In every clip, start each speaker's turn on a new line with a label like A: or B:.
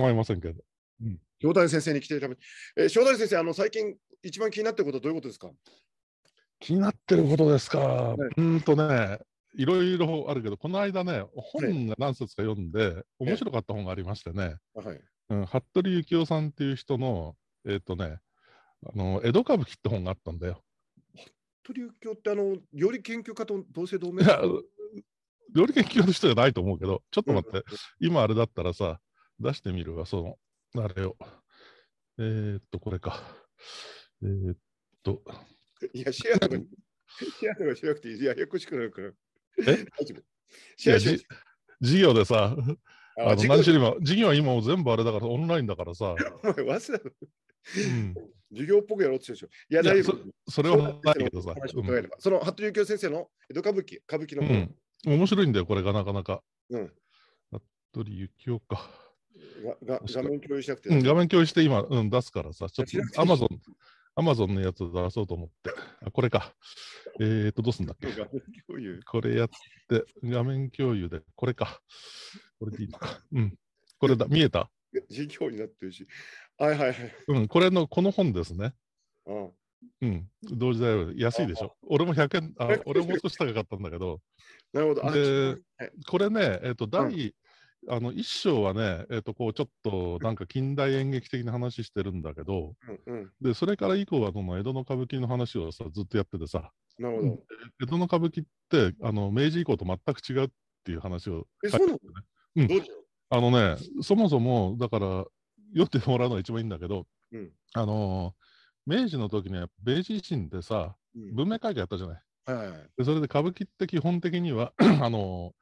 A: 構いませんけど。
B: うん、塩谷先生に来ていただき、えー、塩谷先生、あの最近一番気になってることはどういうことですか
A: 気になってることですか、はい、うんとね、いろいろあるけど、この間ね、本が何冊か読んで、面白かった本がありましてね、はい、うん、服部幸男さんっていう人の、えっ、ー、とね、あの江戸歌舞伎って本があったんだよ。
B: 服部幸男ってあの、料理研究家と同姓同名
A: 料理研究家の人じゃないと思うけど、ちょっと待って、今あれだったらさ、出してみるわ、その、あれを。えー、っと、これか。えー、っと。
B: いや、シェアとか、シェアとかしなくていい。いや、ややこしくなるから。
A: えシェアし事業でさ、あの何しろ今、授業は今も全部あれだから、オンラインだからさ。
B: お前、わすだろ。うん、授業っぽくやろうとしてるでしょ。いや、大丈夫。それはないけどさ。その、服部幸雄先生の江戸歌舞伎、歌舞伎の、うん。
A: 面白いんだよ、これがなかなか。うん。服部幸雄か。
B: が画面共有しなくて、うん、画
A: 面共有して今、うん、出すからさ、ちょっと Amazon、ゾンのやつを出そうと思って、あこれか。えっ、と、どうすんだっけ画面共有。これやって、画面共有で、これか。これでいいのか。うん。これだ、見えた
B: 授業になってるし。はいはいはい。
A: うん、これの、この本ですね。うん。うん。同時代は安いでしょ。俺も100円、あ俺も少し高かったんだけど。なるほど。で、これね、えっ、ー、と、第、うんあの一章はね、えー、とこうちょっとなんか近代演劇的な話してるんだけど、うんうん、でそれから以降はの江戸の歌舞伎の話をさずっとやっててさなるほど江戸の歌舞伎ってあの明治以降と全く違うっていう話をうん、あのねそもそもだから酔ってもらうのが一番いいんだけど、うん、あのー、明治の時には明治維新でさ、うん、文明開化やったじゃない。はい、でそれで歌舞伎って基本的には あのー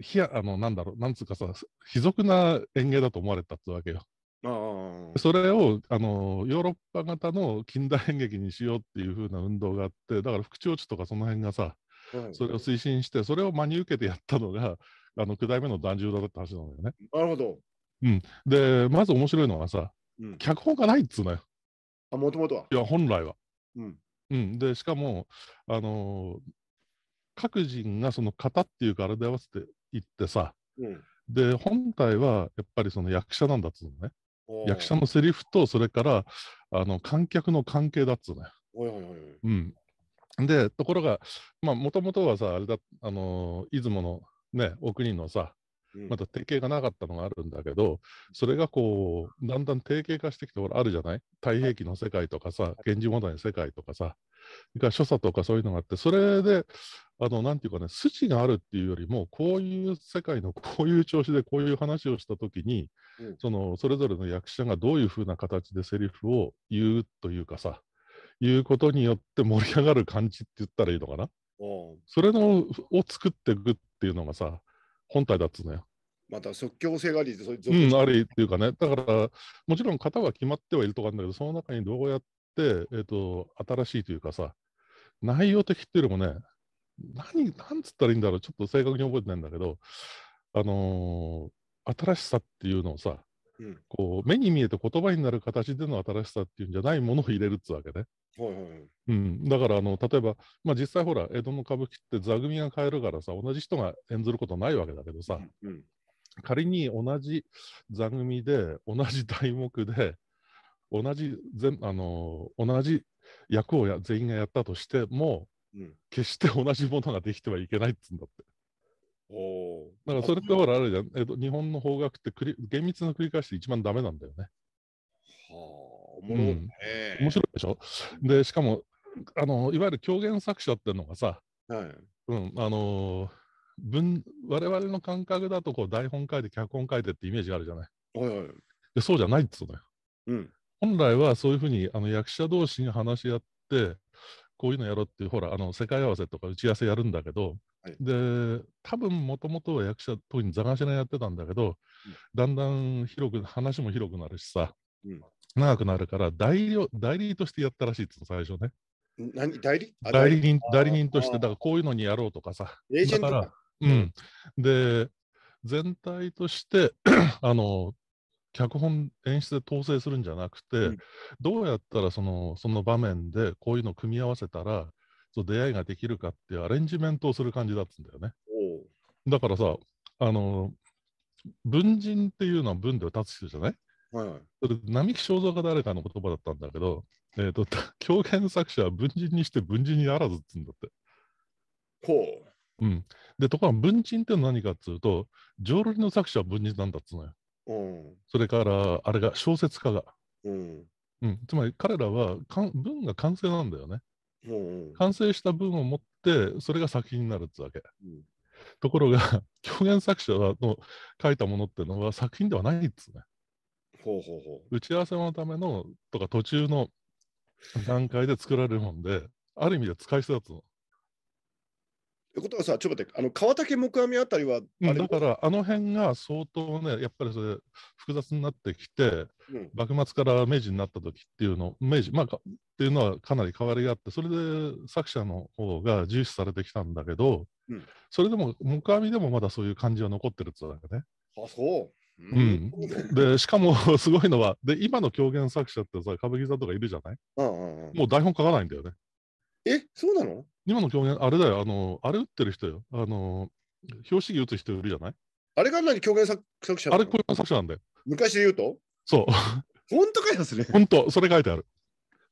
A: ひや、あの、なんだろう、なんつうかさ、卑俗な園芸だと思われたってわけよ。
C: あそ
A: れをあのヨーロッパ型の近代演劇にしようっていう風な運動があってだから副長地とかその辺がさ、はい、それを推進してそれを真に受けてやったのがあの九代目の團十郎だった話なのよね。なるほど、うん、でまず面白いのはさ、うん、脚本がないっつうのよ。あもともとはいや本来は。うんうん、でしかも、あのー、各人がその型っていうかあれで合わせて行ってさ、うん、で本体はやっぱりその役者なんだっつうのね役者のセリフとそれからあの観客の関係だっつうのよ。
C: おいおいおい
A: うん、でところがまあもともとはさあれだ、あのー、出雲のねお国のさまだ定型がなかったのがあるんだけど、うん、それがこうだんだん定型化してきてほらあるじゃない太平記の世界とかさ源氏問題の世界とかさそれから所作とかそういうのがあってそれであの、なんていうかね、筋があるっていうよりも、こういう世界の こういう調子でこういう話をしたときに、うん、その、それぞれの役者がどういうふうな形でセリフを言うというかさ、いうことによって盛り上がる感じって言ったらいいのかな。うん、それのを作っていくっていうのがさ、本体だっつうのよ。
B: また即興性がありそういう、うん、あ
A: りっていうかね、だから、もちろん型は決まってはいるとかあるんだけど、その中にどうやって、えーと、と新しいというかさ、内容的っていうよりもね、何、何つったらいいんだろう、ちょっと正確に覚えてないんだけど、あのー、新しさっていうのをさ、うん、こう目に見えて言葉になる形での新しさっていうんじゃないものを入れるっつわけね。うん、だからあの例えば、まあ、実際ほら江戸の歌舞伎って座組が変えるからさ同じ人が演ずることないわけだけどさ、うんうん、仮に同じ座組で同じ題目で同じ全、あのー、同じ役をや全員がやったとしても決して同じものができてはいけないっつうんだって。
C: おだからそれってほ
A: らあれじゃん、えっと、日本の方角って厳密な繰り返しで一番ダメなんだよね。はあ、ねうん、面白いでしょで、しかもあの、いわゆる狂言作者っていうのがさ、はいうんあのー、文我々の感覚だとこう台本書いて脚本書いてってイメージがあるじゃない。はいはい、でそうじゃないっつうのよ。うん、本来はそういうふうにあの役者同士に話し合って、こういうのやろうってほら、あの、世界合わせとか打ち合わせやるんだけど、はい、で、多分もともとは役者、特に座頭やってたんだけど、うん、だんだん広く、話も広くなるしさ、うん、長くなるから代理、代理としてやったらしいって、最初ね。
B: 何代理代理人代理人として、だから
A: こういうのにやろうとかさ。エージェントだから、うん。で、全体として あの、脚本演出で統制するんじゃなくて、うん、どうやったらそのその場面でこういうのを組み合わせたらそう出会いができるかっていうアレンジメントをする感じだったんだよね。だからさあの文人っていうのは文で立つ人じゃない、はいそれ並木正蔵が誰かの言葉だったんだけど、えーと、と 狂言作者は文人にして文人にあらずっつうんだって。ほううん、でところが文人って何かっつうと浄瑠璃の作者は文人なんだっつうのよ。それからあれが小説家が、うんつまり彼らは文が完成なんだよね、完成した文を持ってそれが作品になるってわけ、ところが 狂言作者の書いたものってのは作品ではないっつね
B: ほうほうほ
A: う打ち合わせのためのとか途中の段階で作られるもんである意味で使い捨てだの。
B: いうことはさ、ちょっと待って、あの川竹木阿弥あたりは
A: だからあの辺が相当ね、やっぱりそれ複雑になってきて、うん、幕末から明治になった時っていうの、明治、まあ、っていうのはかなり変わりがあって、それで作者の方が重視されてきたんだけど、うん、それでも木阿弥でもまだそういう感じは残ってるってわけね。
B: あそううん、
A: でしかも すごいのはで今の狂言作者ってさ歌舞伎座とかいるじゃない、うんああもう台本書かないんだよね。えそうなの今の狂言、あれだよ、あの、あれ打ってる人よ。あの、表紙打つ人いるじゃないあれが何狂言作作者あれ狂言作者なんだよ。昔で言うとそう。本当かよ、それ。本当、それ書いてある。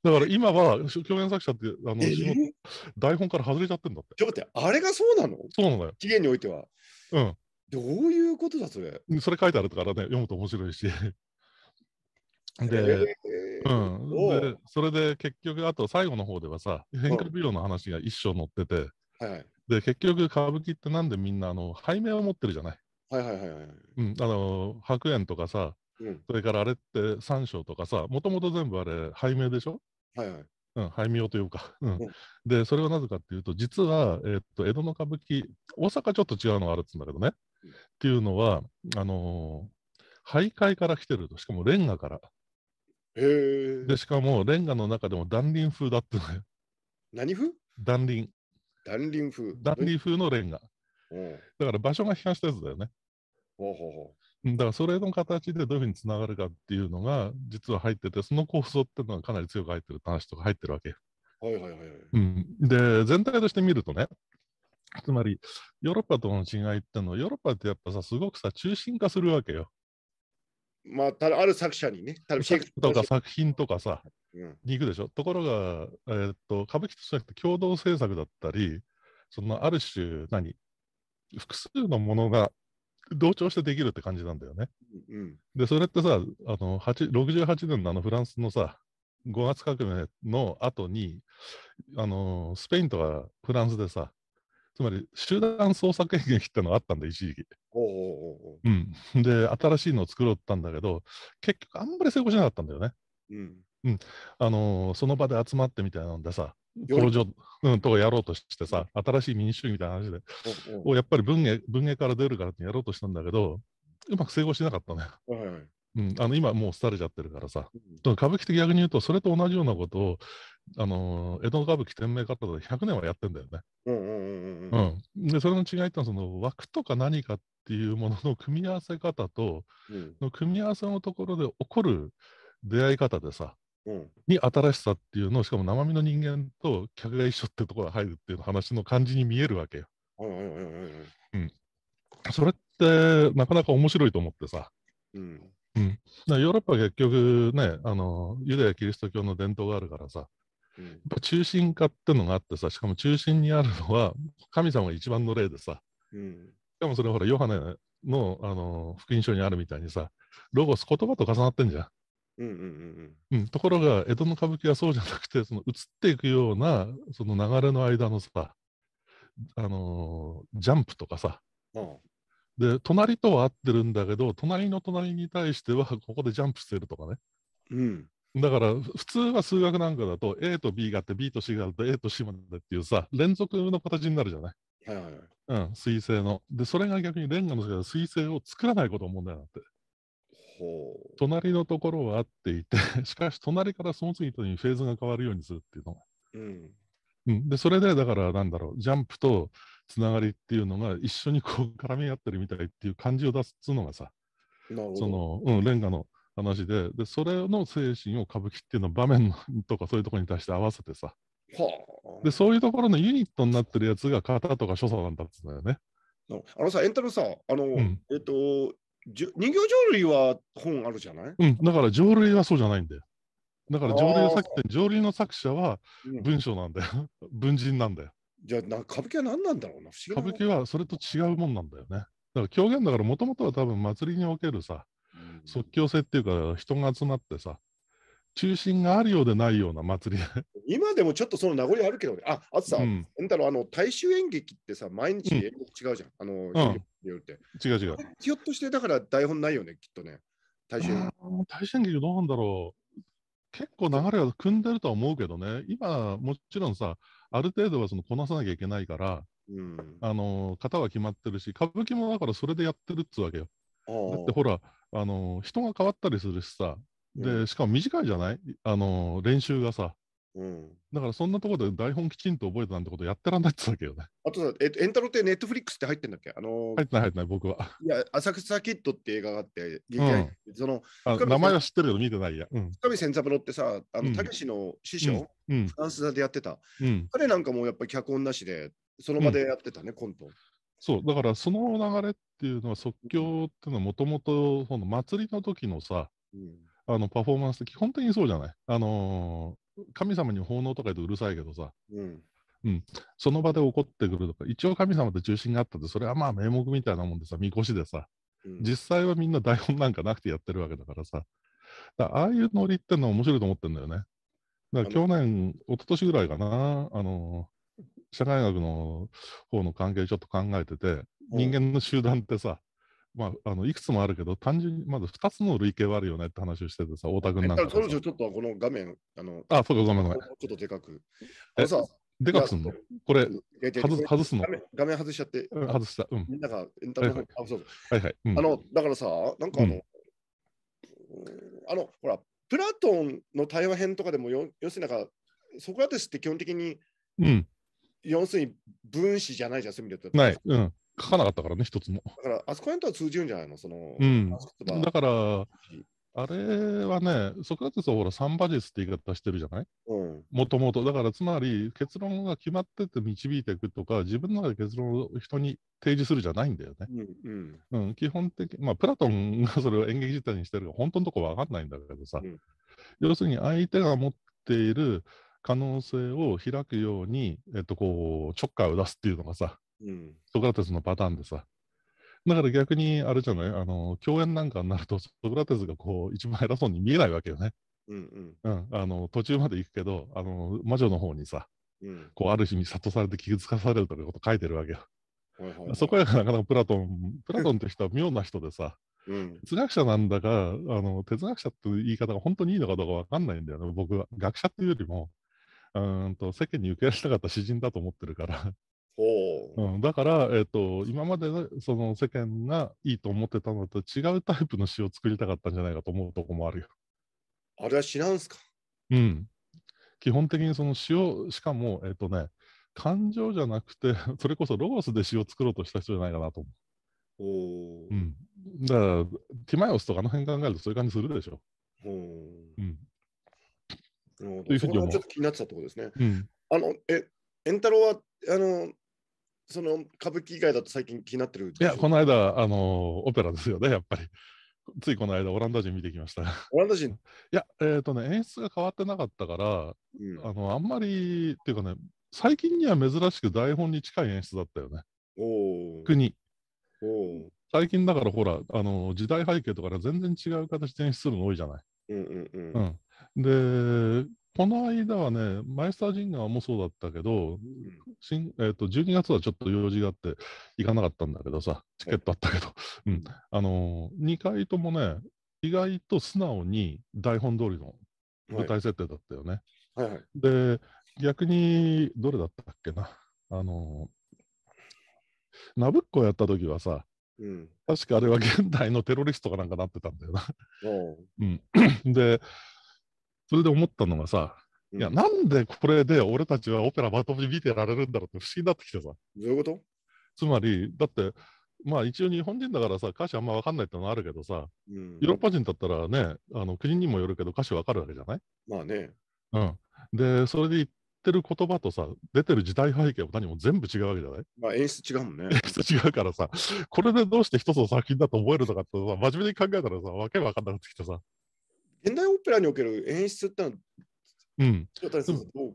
A: だから今は狂言作者ってあの、えー、台本から外れちゃってんだって。ちょっと待って、あれがそうなのそうなんだよ。期限においては。うん。どういうことだ、それ。それ書いてあるからね、読むと面白いし。で、うん、でそれで結局あと最後の方ではさ変化ビロの話が一生載ってて、はい、で結局歌舞伎ってなんでみんなあの背面を持ってるじゃない。はいはいはいうん、あの白煙とかさ、うん、それからあれって三章とかさもともと全部あれ背面でしょはいはい。うん、廃名というか、うん、うん、でそれはなぜかっていうと実は、えー、っと江戸の歌舞伎大阪ちょっと違うのがあるっつうんだけどね、うん、っていうのはあのー、徘徊から来てるとしかもレンガから、で、しかもレンガの中でも断輪風だったのよ。何風断輪。
B: 断輪風。
A: 断輪風のレンガ。だから場所が批判したやつだよね。ほうほうほうだからそれの形でどういうふうにつながるかっていうのが実は入っててその構想っていうのがかなり強く入ってる話とか入ってるわけ。はいはいはい、はいうん、で全体として見るとねつまりヨーロッパとの違いってのはヨーロッパってやっぱさすごくさ中心化するわけよ。
B: まあ、たある作者にね、ただ
A: とか作品とかさ、うん、に行くでしょ。ところが、えー、っと歌舞伎とじゃなくて共同制作だったり、そのある種何、複数のものが同調してできるって感じなんだよね。うん、で、それってさ、あの68年のあのフランスのさ、5月革命の後にあのスペインとかフランスでさ、つまり集団捜査権限ってのがあったんだ、一時期。
C: う
A: ん、で、新しいのを作ろうったんだけど、結局、あんまり成功しなかったんだよね。うんうん、あのー、その場で集まってみたいなんでさ、工場ジョ、とかやろうとしてさ、新しい民主主義みたいな話で、おやっぱり文芸文芸から出るからってやろうとしたんだけど、うまく成功しなかったね。はい、うん、あの今もう廃れちゃってるからさ、うん、歌舞伎って逆に言うとそれと同じようなことをあの江戸歌舞伎天明方で100年はやってんだよ
C: ね。
A: でそれの違いってのその枠とか何かっていうものの組み合わせ方と、の組み合わせのところで起こる出会い方でさ、うん、に新しさっていうのをしかも生身の人間と客が一緒っていうところが入るっていう話の感じに見えるわけよ。それってなかなか面白いと思ってさ。うんうん、だヨーロッパは結局ねあの、ユダヤ・キリスト教の伝統があるからさ、うん、やっぱ中心化ってのがあってさ、しかも中心にあるのは神様が一番の例でさ、うん、しかもそれほら、ヨハネのあの福音書にあるみたいにさ、ロゴス言葉と重なってんじゃん。うんところが江戸の歌舞伎はそうじゃなくてその移っていくようなその流れの間のさ、あのー、ジャンプとかさ、で、隣とは合ってるんだけど、隣の隣に対しては、ここでジャンプしてるとかね。うん。だから、普通は数学なんかだと、A と B があって、B と C があって、A と C までっていうさ、連続の形になるじゃない。はいはい、うん、水星の。で、それが逆にレンガの世界は水星を作らないことを問題になって。ほう隣のところは合っていて、しかし隣からその次にフェーズが変わるようにするっていうのが。うん、うん、で、それでだから、なんだろう、ジャンプとつながりっていうのが一緒にこう絡み合ってるみたいっていう感じを出すっつうのがさ
C: その、
A: うん、レンガの話ででそれの精神を歌舞伎っていうのは場面とかそういうところに対して合わせてさでそういうところのユニットになってるやつが型とか所作なんだっつうんだよね。
B: あのさ、エンタルさ、あの、うん、えっ、と、人形浄瑠璃は本あるじゃない
A: うん、だから浄瑠璃はそうじゃないんだよ。だから浄瑠璃っ浄瑠璃の作者は文章なんだよ。文人なんだよ。
B: じゃあな、歌舞伎は何なんだろうな、不
A: 思議歌舞伎はそれと違うもんなんだよね。だから狂言だから、もともとは多分祭りにおけるさ、即興性っていうか、人が集まってさ、中心があるようでないような祭り
B: 今でもちょっとその名残あるけどね、あ、あとさ、うん、なんだろう、あの、大衆演劇ってさ、毎日演目違うじゃん。あの、うん、違う違う。ひょっとして、だから台本ないよね、きっと
A: ね。大衆演劇。大衆演劇どうなんだろう。結構流れは組んでるとは思うけどね、今、もちろんさ、ある程度はそのこなさなきゃいけないから、うん、あの型は決まってるし歌舞伎もだからそれでやってるっつうわけよ。だってほらあの人が変わったりするしさでしかも短いじゃないあの練習がさ。うん、だからそんなところで台本きちんと覚えたなんてことやってらんないってたけどね。
B: あとさ、えっと、エンタロってネットフリックスって入ってんだっけあのー、入ってない、入ってない、僕は。いや、浅草キッドって映画があって、うん、その名前は知
A: ってるけど見てないや。うん、深
B: 見千三郎ってさ、あの、たけしの師匠、うん、フランス座でやってた、うん。彼なんかもやっぱり脚本なしで、その場でやってたね、コン
A: ト。そう、だからその流れっていうのは、即興っていうのはもともと、その祭りの時のさ、あのパフォーマンスって基本的にそうじゃない。あの神様に奉納とか言うとうるさいけどさ、うん、うん、その場で起こってくるとか、一応神様って中心があったって、それはまあ名目みたいなもんでさ、みこしでさ、うん、実際はみんな台本なんかなくてやってるわけだからさ、だああいうノリってのは面白いと思ってんだよね。だから去年、一昨年ぐらいかな、あの、社会学の方の関係ちょっと考えてて、人間の集団ってさ、まあ、あのいくつもあるけど、単純にまず2つの類型はあるよねって話をしててさ、大田君なんか。彼
B: 女ちょっとこの画面、あの、あ、
A: そうか、ごめんごめん。ちょっとでかく。あのさ、でかくすんのこれ外、すの
B: 画面外しちゃって。外した。うん。みんながエンタメの、はいはい、あ、そうはいはい。うん、あの、だからさ、なんかあの、うん、あの、ほら、プラトンの対話編とかでもよ、要するになんか、ソクラテスって基本的に、うん。要するに分子じゃないじゃん、そういう意味で言った
A: ら。ない。うん。書かなかったからね、一つも。
B: だから、あそこへんとは通じるんじゃないのその、うん、だか
A: ら、あれはね、ソクラテスはほら、サンバジスって言い方してるじゃないもともと。だから、つまり、結論が決まってて導いていくとか、自分の中で結論を人に提示するじゃないんだよね。うん、うんうん、基本的まあ、プラトンがそれを演劇自体にしてるら、本当のとこ分かんないんだけどさ、うん、要するに相手が持っている可能性を開くように、えっと、こう、ちょっかいを出すっていうのがさ、うん、ソクラテスのパターンでさ。だから逆に、あれじゃない、あの、共演なんかになると、ソクラテスがこう、一番偉そうに見えないわけよね。うんうん、うん、あの途中まで行くけど、あの魔女の方にさ、うん、こうある日に諭されて傷つかされるということ書いてるわけよ。そこやからなかなかプラトン、プラトンって人は妙な人でさ、うん、哲学者なんだかあの、哲学者って言い方が本当にいいのかどうか分かんないんだよね、僕は。学者っていうよりも、うんと世間に受け入れたかった詩人だと思ってるからうん、だから、えーと、今までその世間がいいと思ってたのと違うタイプの詩を作りたかったんじゃないかと思うとこもあるよ。
B: あれは詩なんすか
A: うん。基本的にその詩を、しかも、えっ、ー、とね、感情じゃなくて、それこそロゴスで詩を作ろうとした人じゃないかなと思う。おうん、だから、ティマイオスとかあの辺考えるとそういう感じするでしょ。おうん。
B: というふうにちょっと気になってたところですね。うん、あの、え、円太郎は、あの、その歌舞伎以外だと最近気になってるいや、こ
A: の間、あのオペラですよね、やっぱり。ついこの間、オランダ人見てきました。オランダ人いや、えっ、ー、とね、演出が変わってなかったから、うん、あのあんまり、っていうかね、最近には珍しく台本に近い演出だったよね。お国。お最近だからほら、あの時代背景とかね、全然違う形で演出するの多いじゃない。うんうんうん。うん、で、この間はね、マイスタージンガーもそうだったけど、えーと、と12月はちょっと用事があって行かなかったんだけどさ、チケットあったけど、うん、あのー、2回ともね、意外と素直に台本通りの舞台設定だったよね。はいはいはい、で、逆に、どれだったっけな、あのー、ナブッコやった時はさ、うん、確かあれは現代のテロリストかなんかなってたんだよな。うん、でそれで思ったのがさ、うん、いや、なんでこれで俺たちはオペラバトルに見てられるんだろうって不思議になってきてさ。どういうことつまり、だって、まあ一応日本人だからさ、歌詞あんま分かんないってのはあるけどさ、うん、ヨーロッパ人だったらね、あの国にもよるけど歌詞分かるわけじゃないまあね。うん。で、それで言ってる言葉とさ、出てる時代背景も何も全部違うわけじゃないまあ演出違うもんね。演出違うからさ、これでどうして一つの作品だと思えるのかってさ、真面目に考えたらさ、わけ分かんなくなってきてさ。
B: 現代オペラにおける演出ってのは、うん、どう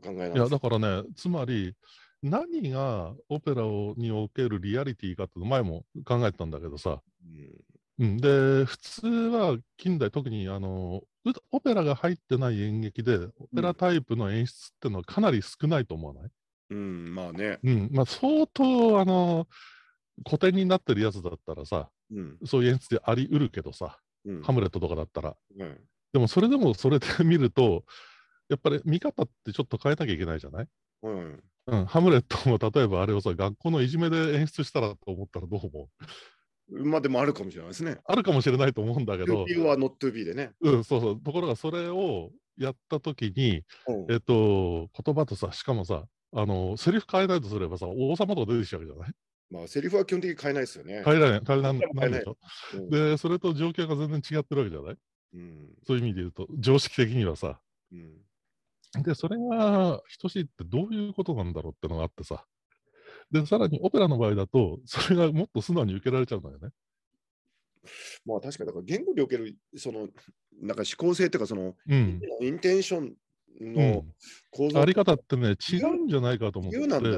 B: 考えいやだ
A: からね、つまり、何がオペラをにおけるリアリティかって前も考えてたんだけどさ、うん、で普通は近代特にあのオペラが入ってない演劇でオペラタイプの演出ってのはかなり少ないと思わない、うん、うん、まあね、うんまあ、相当あの古典になってるやつだったらさ、うん、そういう演出でありうるけどさ、ハムレットとかだったら、でもそれでもそれで見ると、やっぱり見方ってちょっと変えなきゃいけないじゃない、うん、うん、ハムレットも例えばあれをさ、学校のいじめで演出したらと思ったらどう思
B: うまあでもあるかもしれないですね。あ
A: るかもしれないと思うんだけど。To be
B: or not to be でね。
A: うん、そうそう。ところがそれをやったときに、うん、えっと、言葉とさ、しかもさ、あの、セリフ変えないとすればさ、王様とか出てきちゃうじゃないまあ、セ
B: リフは基本的に変えないですよね。変えられない、変えられないでしょ。
A: うん、で、それと状況が全然違ってるわけじゃないうん、そういう意味で言うと、常識的にはさ、うん、で、それが等しいってどういうことなんだろうってのがあってさ、で、さらにオペラの場合だと、それがもっと素直に受けられちゃうんだよね。
B: まあ確かに、だから言語における、その、なんか思考性っていうか、その、うん、インテンションの構造、うん、あり
A: 方ってね、違うんじゃないかと思って。うなんだ、ね、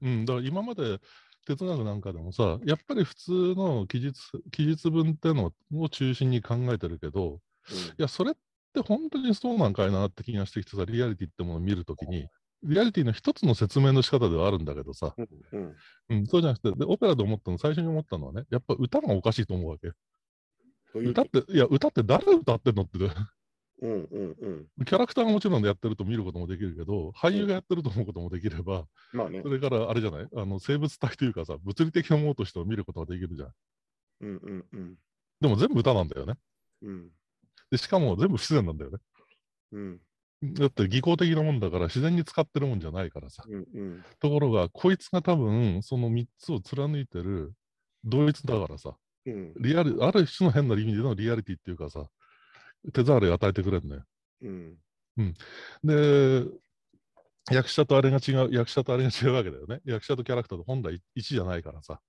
A: うん、だから今まで、哲学なんかでもさ、やっぱり普通の記述記述文っていうのを中心に考えてるけど、いや、それって本当にそうなんかいなって気がしてきてさ、リアリティってものを見るときに、リアリティの一つの説明の仕方ではあるんだけどさ、うん、うん、そうじゃなくてで、オペラで思ったの、最初に思ったのはね、やっぱ歌がおかしいと思うわけ。歌って、いや、歌って誰歌ってんのって、
C: うんうん
A: うん、キャラクターがもちろんやってると見ることもできるけど、俳優がやってると思うこともできれば、まあね、それからあれじゃないあの生物体というかさ、物理的なものとして見ることができるじゃん。
C: うんうんうん、
A: でも全部歌なんだよね。うん、で、しかも全部不自然なんだよね。うん。だって技巧的なもんだから自然に使ってるもんじゃないからさ。うんうん、ところが、こいつが多分その3つを貫いてる同一だからさ、うん、リアル、ある種の変な意味でのリアリティっていうかさ、手触りを与えてくれるのよ。うん。うん、で、役者とあれが違う、役者とあれが違うわけだよね。役者とキャラクターと本来1じゃないからさ。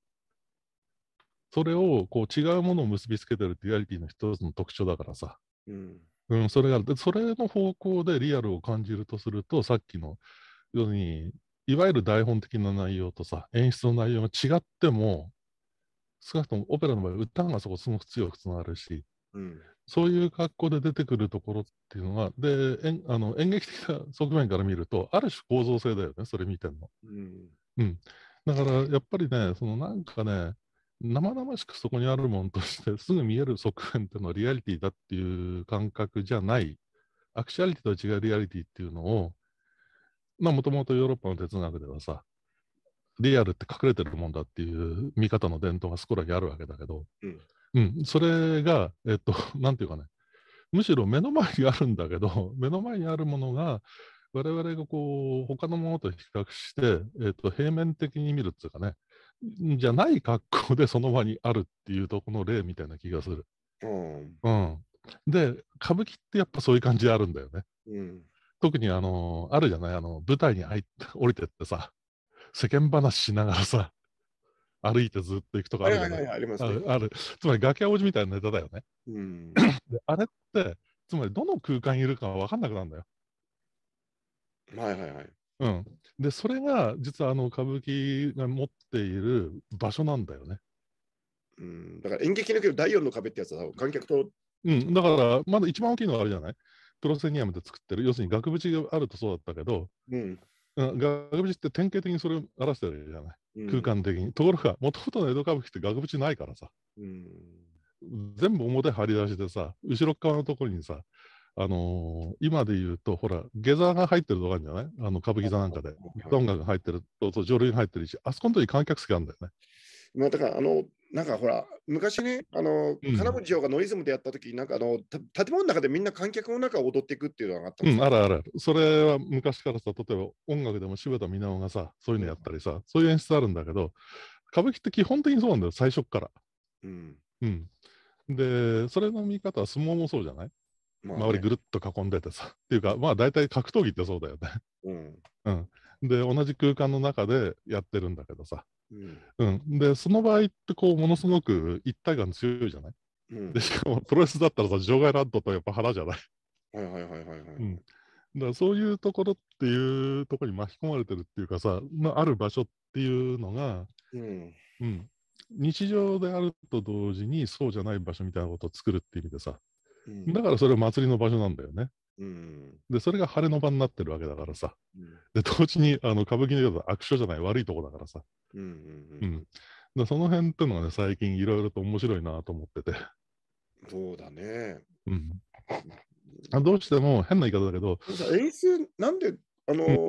A: それをこう違うものを結びつけてるってリアリティの一つの特徴だからさ。うん、うん、それがで、それの方向でリアルを感じるとすると、さっきの、要するに、いわゆる台本的な内容とさ、演出の内容が違っても、少なくともオペラの場合、歌がそこすごく強くつながるし、うん、そういう格好で出てくるところっていうのが、で演あの演劇的な側面から見ると、ある種構造性だよね、それ見てんの。うん、うん、だからやっぱりね、そのなんかね、生々しくそこにあるものとして すぐ見える側面っていうのはリアリティだっていう感覚じゃないアクシャリティとは違うリアリティっていうのをまあ、もともとヨーロッパの哲学ではさリアルって隠れてるもんだっていう見方の伝統がそこらにあるわけだけど、うん、うん、それがえっと何 て言うかねむしろ目の前にあるんだけど 目の前にあるものが我々がこう他のものと比較して、えっと平面的に見るっていうかねじゃない格好でその場にあるっていうとこの例みたいな気がする。うん、うん、で歌舞伎ってやっぱそういう感じであるんだよね。うん、特にあのあるじゃないあの舞台に入って降りてってさ世間話しながらさ歩いてずっと行くとかあるじゃないあるつまり崖王子みたいなネタだよね。うん、あれってつまりどの空間にいるか分かんなくなるんだよ。はいはいはい。うん、でそれが実はあの歌舞伎が持っている場所なんだよね。うん、
B: だから演劇における第4の壁ってやつは観客と。
A: うん、だからまだ一番大きいのはあれじゃないプロセニアムで作ってる要するに額縁があるとそうだったけど、うん、額縁って典型的にそれを表してるじゃない、うん、空間的に。ところがもともとの江戸歌舞伎って額縁ないからさ、
C: うん、
A: 全部表張り出してさ後ろ側のところにさあのー、今で言うと、ほら、下座が入ってるとこあるんじゃないあの歌舞伎座なんかで、音楽が入ってると、上流に入ってるし、あそこの時観客席あるんだよね。
B: まあ、だからあのなんかほら、昔ね、あの、金森がノイズムでやったとき、なんかあの、建物の中でみんな観客の中を踊っていくっていうのがあったん
A: です、うん、あるあるそれは昔からさ、例えば音楽でも柴田美奈がさ、そういうのやったりさ、そういう演出あるんだけど、歌舞伎って基本的にそうなんだよ、最初から。うん。うん。で、それの見方は相撲もそうじゃないまあね、周りぐるっと囲んでてさ っていうかまあ大体格闘技ってそうだよね。うん、うん、で同じ空間の中でやってるんだけどさ、うん、うん、でその場合ってこうものすごく一体感強いじゃない、うん、でしかもプロレスだったらさ場外ラッドとやっぱ腹じゃない。はいはいはいはいはい。うんだからそういうところっていうところに巻き込まれてるっていうかさ、まあ、ある場所っていうのが、うんうん、日常であると同時にそうじゃない場所みたいなことを作るっていう意味でさ、だからそれ祭りの場所なんだよね。うん、でそれが晴れの場になってるわけだからさ、うん、で同時にあの歌舞伎のような悪所じゃない悪いとこだからさ、
B: うんうん
A: うんその辺っていうのがね最近いろいろと面白いなと思ってて
B: そうだね、うん、
A: あどうしても変な言い方だけど
B: 演出なんであのー、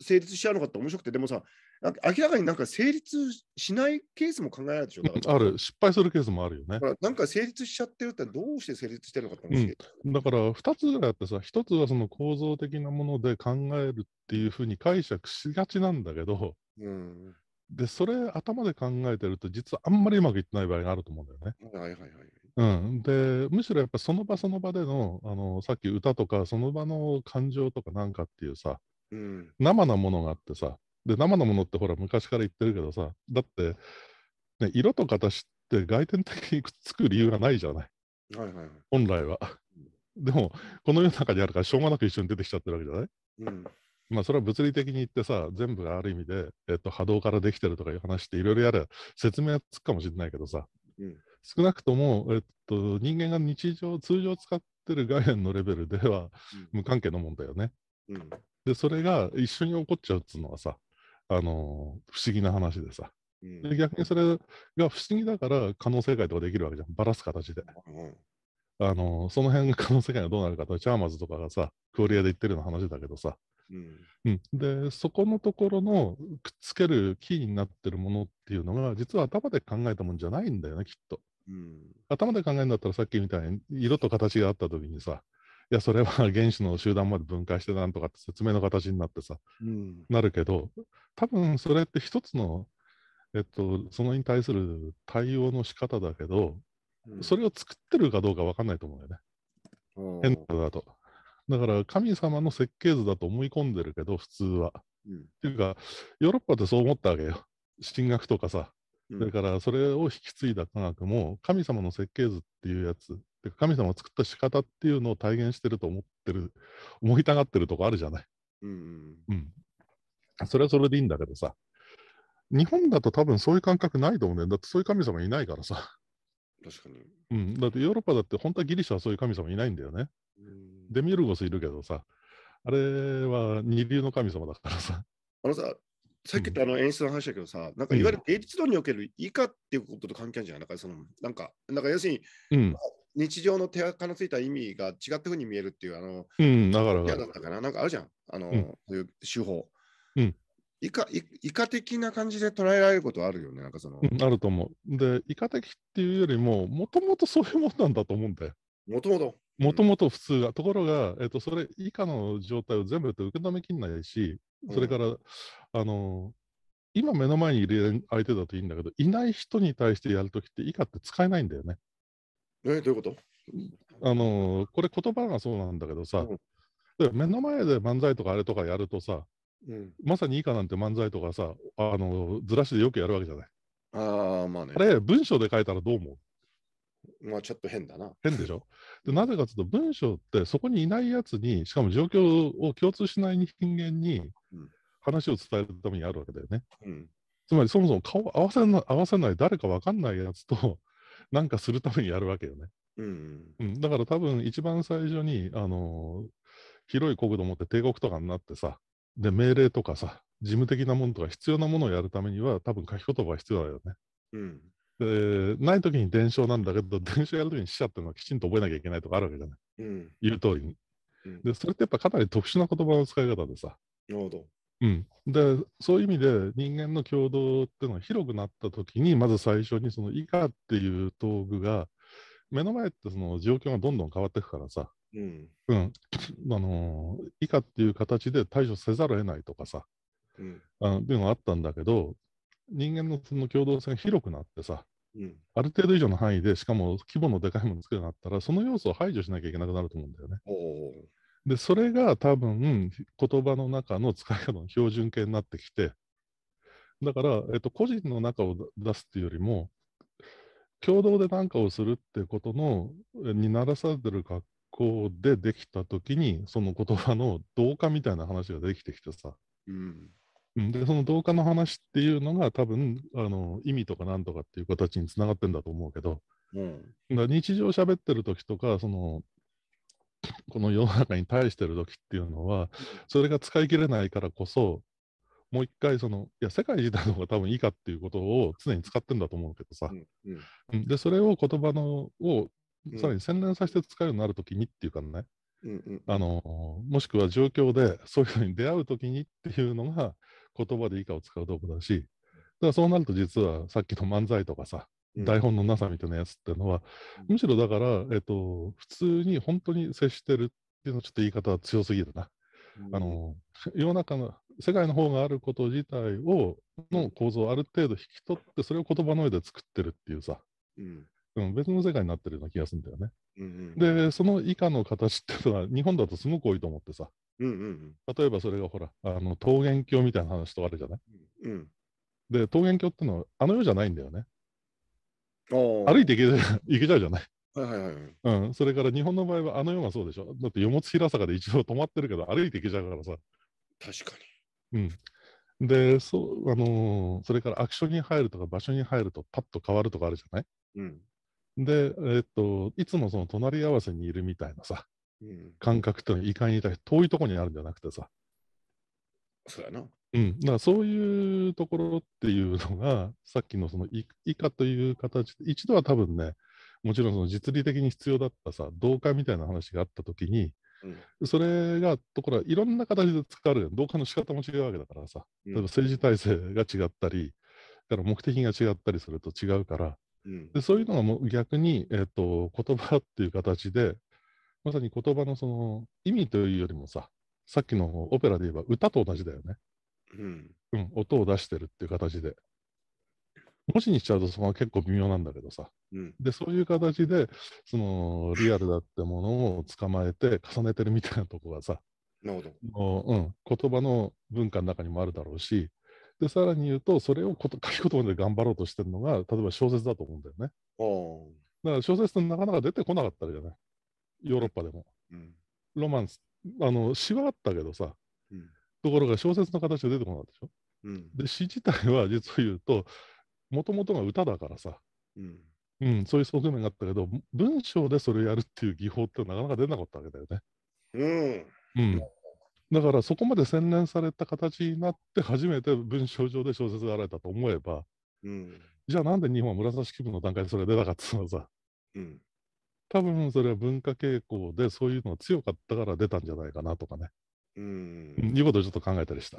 B: 成立しちゃうのかって面白くてでもさ明らかになんか成立しないケースも考えられるでしょある、
A: 失敗するケースもあるよ
B: ね。なんか成立しちゃってるってどうして成立してるのかって話、
A: うん、だから2つぐらいあってさ、1つはその構造的なもので考えるっていうふうに解釈しがちなんだけど、うん、で、それ頭で考えてると、実はあんまりうまくいってない場合があると思うんだよね。はいはいはい。うん、でむしろやっぱその場その場でのあのさっき歌とかその場の感情とかなんかっていうさ、うん、生なものがあってさ、で、生のものってほら、昔から言ってるけどさ、だって、ね、色と形って外転的にくっつく理由がないじゃない。はいはい、はい、本来は。でも、この世の中にあるから、しょうがなく一緒に出てきちゃってるわけじゃない、うんまあ、それは物理的に言ってさ、全部がある意味で、えっと、波動からできてるとかいう話っていろいろやれ説明はつくかもしれないけどさ、うん、少なくとも、えっと、人間が日常、通常使ってる概念のレベルでは無関係のもんだよね。うん、で、それが一緒に起こっちゃうっつうのはさ、あの、不思議な話でさ。で逆にそれが不思議だから可能性界とかできるわけじゃん。ばらす形で。あの、その辺可能性界がどうなるかと、チャーマーズとかがさ、クオリアで言ってるような話だけどさ、うん、うん、で、そこのところのくっつけるキーになってるものっていうのが、実は頭で考えたもんじゃないんだよね、きっと。うん、頭で考えるんだったらさっきみたいに色と形があった時にさ、いやそれは原子の集団まで分解してなんとかって説明の形になってさ、うん、なるけど多分それって一つの、えっと、そのに対する対応の仕方だけど、うん、それを作ってるかどうか分かんないと思う
C: よね、変
A: なだとだから神様の設計図だと思い込んでるけど普通は、うん、っていうかヨーロッパってそう思ったわけよ神学とかさ、だからそれを引き継いだ科学も神様の設計図っていうやつで神様を作った仕方っていうのを体現してると思ってる 思いたがってるとこあるじゃない、うん、うん、それはそれでいいんだけどさ日本だと多分そういう感覚ないと思うねだってそういう神様いないからさ確かに、うん、だってヨーロッパだって本当はギリシャはそういう神様いないんだよね、うん、デミルゴスいるけどさあれは二流の神様だからさ
B: あのささっき言ったあの演出の話だけどさ、うん、なんかいわゆる芸術論における以下っていうことと関係あるんじゃないなんかそのなんか、なんか要するに、うん、日常の手垢のついた意味が違ったふうに見えるっていう、あの、
A: うん、だからだっ
B: たかな、なんかあるじゃん、あの、うん、そうい
A: う手法。うん
B: イカイカ的な感じで捉えられることあるよね、なんかそ
A: の。うん、あると思う。で、イカ的っていうよりも、もともとそういうもんなんだと思うんだよ。もともと。もともと普通が、ところが、えっ、ー、と、それ以下の状態を全部受け止めきんないし、それから、うん、あの今目の前にいる相手だといいんだけど、いない人に対してやるときって、以下って使えないんだよね。え、どういうことあのー、これ言葉がそうなんだけどさ、うん、目の前で漫才とかあれとかやるとさ、うん、まさにいいかなんて漫才とかさ、あのー、ずらしでよくやるわけじゃない。ああ、まあね。あれ、文章で書いたらどう思うまあちょっと変だな。変でしょでなぜかというと文章ってそこにいないやつにしかも状況を共通しない人間に話を伝えるためにあるわけだよね。うん、つまりそもそも顔合わせな合わせない誰か分かんないやつとなんかするためにやるわけよね。うん、うん、だから多分一番最初に、あのー、広い国土を持って帝国とかになってさで命令とかさ事務的なものとか必要なものをやるためには多分書き言葉が必要だよね。うんでない時に伝承なんだけど伝承やる時に死者っていうのはきちんと覚えなきゃいけないとかあるわけじゃない、うん、言う通りに、うん、でそれってやっぱかなり特殊な言葉の使い方でさなるほどうん、でそういう意味で人間の共同っていうのが広くなった時にまず最初にその以下っていう道具が目の前ってその状況がどんどん変わっていくからさ、うん、うん、あのー、以下っていう形で対処せざるを得ないとかさ、うん、あのっていうのがあったんだけど人間のその共同性が広くなってさ、うん、ある程度以上の範囲でしかも規模のでかいもの作るようになったらその要素を排除しなきゃいけなくなると思うんだよね。で、それが多分言葉の中の使い方の標準形になってきて、だから、えっと、個人の中を出すっていうよりも、共同で何かをするってことのにならされてる格好でできたときに、その言葉の同化みたいな話ができてきてさ。うんでその同化の話っていうのが多分あの意味とかなんとかっていう形につながってんだと思うけど、うん、だ日常喋ってる時とかそのこの世の中に対してる時っていうのは、それが使い切れないからこそ、もう一回その、いや、世界自体の方が多分いいかっていうことを常に使ってんだと思うけどさ、うんうん、で、それを言葉のをさらに洗練させて使うようになる時にっていうかね、うんうん、あのもしくは状況でそういううに出会う時にっていうのが言葉で以下を使うとこだしだからそうなると実はさっきの漫才とかさ台本のなさみたいなやつっていうのは、うん、むしろだから、えっと、普通に本当に接してるっていうのはちょっと言い方は強すぎるな。うん、あの世の中の世界の方があること自体をの構造をある程度引き取ってそれを言葉の上で作ってるっていうさ、うん、別の世界になってるような気がするんだよね。うんうん、でその以下の形っていうのは日本だとすごく多いと思ってさ、うんうんうん、例えばそれがほらあの桃源郷みたいな話とかあるじゃない、うん、で桃源郷ってのはあの世じゃないんだよね歩いて行けけちゃうじゃない。はいはいはいうん、それから日本の場合はあの世がそうでしょだって四平坂で一度止まってるけど歩いて行けちゃうからさ確かに、うん、でそ,、あのー、それからアクションに入るとか場所に入るとパッと変わるとかあるじゃない、うん、で、えー、っといつもその隣り合わせにいるみたいなさ、うん、感覚っていうのは異界に対して遠いところにあるんじゃなくてさそうやなうん、だからそういうところっていうのが、さっきのその以下という形で、一度は多分ね、もちろんその実利的に必要だったさ、同化みたいな話があったときに、うん、それが、ところはいろんな形で使われる、同化の仕方も違うわけだからさ、例えば政治体制が違ったり、から目的が違ったりすると違うから、うん、でそういうのがもう逆に、えーと言葉っていう形で、まさに言葉のその意味というよりもさ、さっきのオペラで言えば歌と同じだよね。うん、うん、音を出してるっていう形で。文字にしちゃうとそこは結構微妙なんだけどさ、うん、でそういう形でそのリアルだってものを捕まえて重ねてるみたいなとこがさなるほど、うん、言葉の文化の中にもあるだろうしでさらに言うとそれをこと書き言葉で頑張ろうとしてるのが例えば小説だと思うんだよね。だから小説ってなかなか出てこなかったじゃないヨーロッパでも。うん、ロマンスあの詩はあったけどさところが小説の形で出てこなかったでしょ。うん、で詩自体は実を言うともともとが歌だからさ、うんうん、そういう側面があったけど文章でそれをやるっていう技法ってなかなか出なかったわけだよね。うん、うんだからそこまで洗練された形になって初めて文章上で小説が現れたと思えば、うん、じゃあなんで日本は紫式部の段階でそれが出たかっていうのはさ、うん、多分それは文化傾向でそういうのが強かったから出たんじゃないかなとかね。うん、いうことをちょっと考えたりした。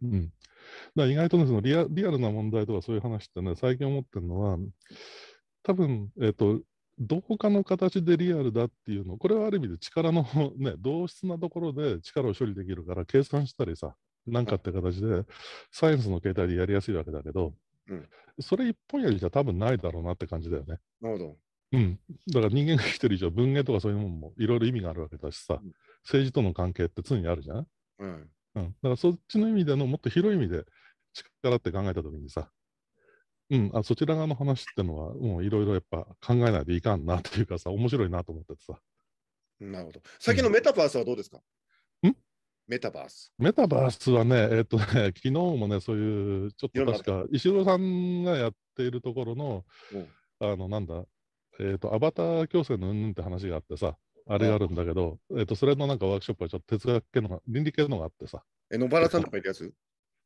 A: うん、だ意外と、ね、そのリアリアルな問題とかそういう話ってね、最近思ってるのは、多分、えっ、ー、と、どこかの形でリアルだっていうの、これはある意味で力の、ね、同質なところで力を処理できるから、計算したりさ、なんかって形で、サイエンスの形態でやりやすいわけだけど、うん、それ一本やりじゃ多分ないだろうなって感じだよね。なるほど。うん、だから人間が生きてる以上、文芸とかそういうものもいろいろ意味があるわけだしさ、政治との関係って常にあるじゃん。うん。うん、だからそっちの意味でのもっと広い意味で力って考えた時にさ、うん、あそちら側の話ってのは、もういろいろやっぱ考えないでいかんなっていうかさ、面白いなと思っててさ。なるほど。
B: 先のメタバースはどうですか、うんメタバース。
A: メタバースはね、えー、っとね、昨日もね、そういう、ちょっと確か、石黒さんがやっているところの、あの、なんだ、えー、っと、アバター共生のうんぬんって話があってさ、あれがあるんだけど、えっ、と、それのなんかワークショップはちょっと哲学系のが、倫理系のがあってさ。え、野原さんとかいたやつ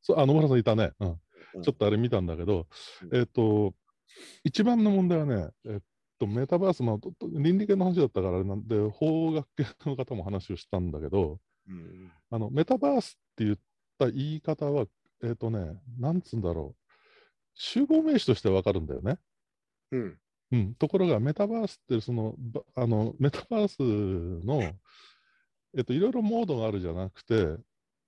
A: そう、あ、野原さんいたね。うん。うん、ちょっとあれ見たんだけど、えっ、と、一番の問題はね、えっとメタバース、まあ、倫理系の話だったからあれなんで、法学系の方も話をしたんだけど、うん、あのメタバースって言った言い方は、えっ、とね、なんつうんだろう、集合名詞としてわかるんだよね。うん、うん、ところがメタバースってそのあのメタバースの、えっと、いろいろモードがあるじゃなくて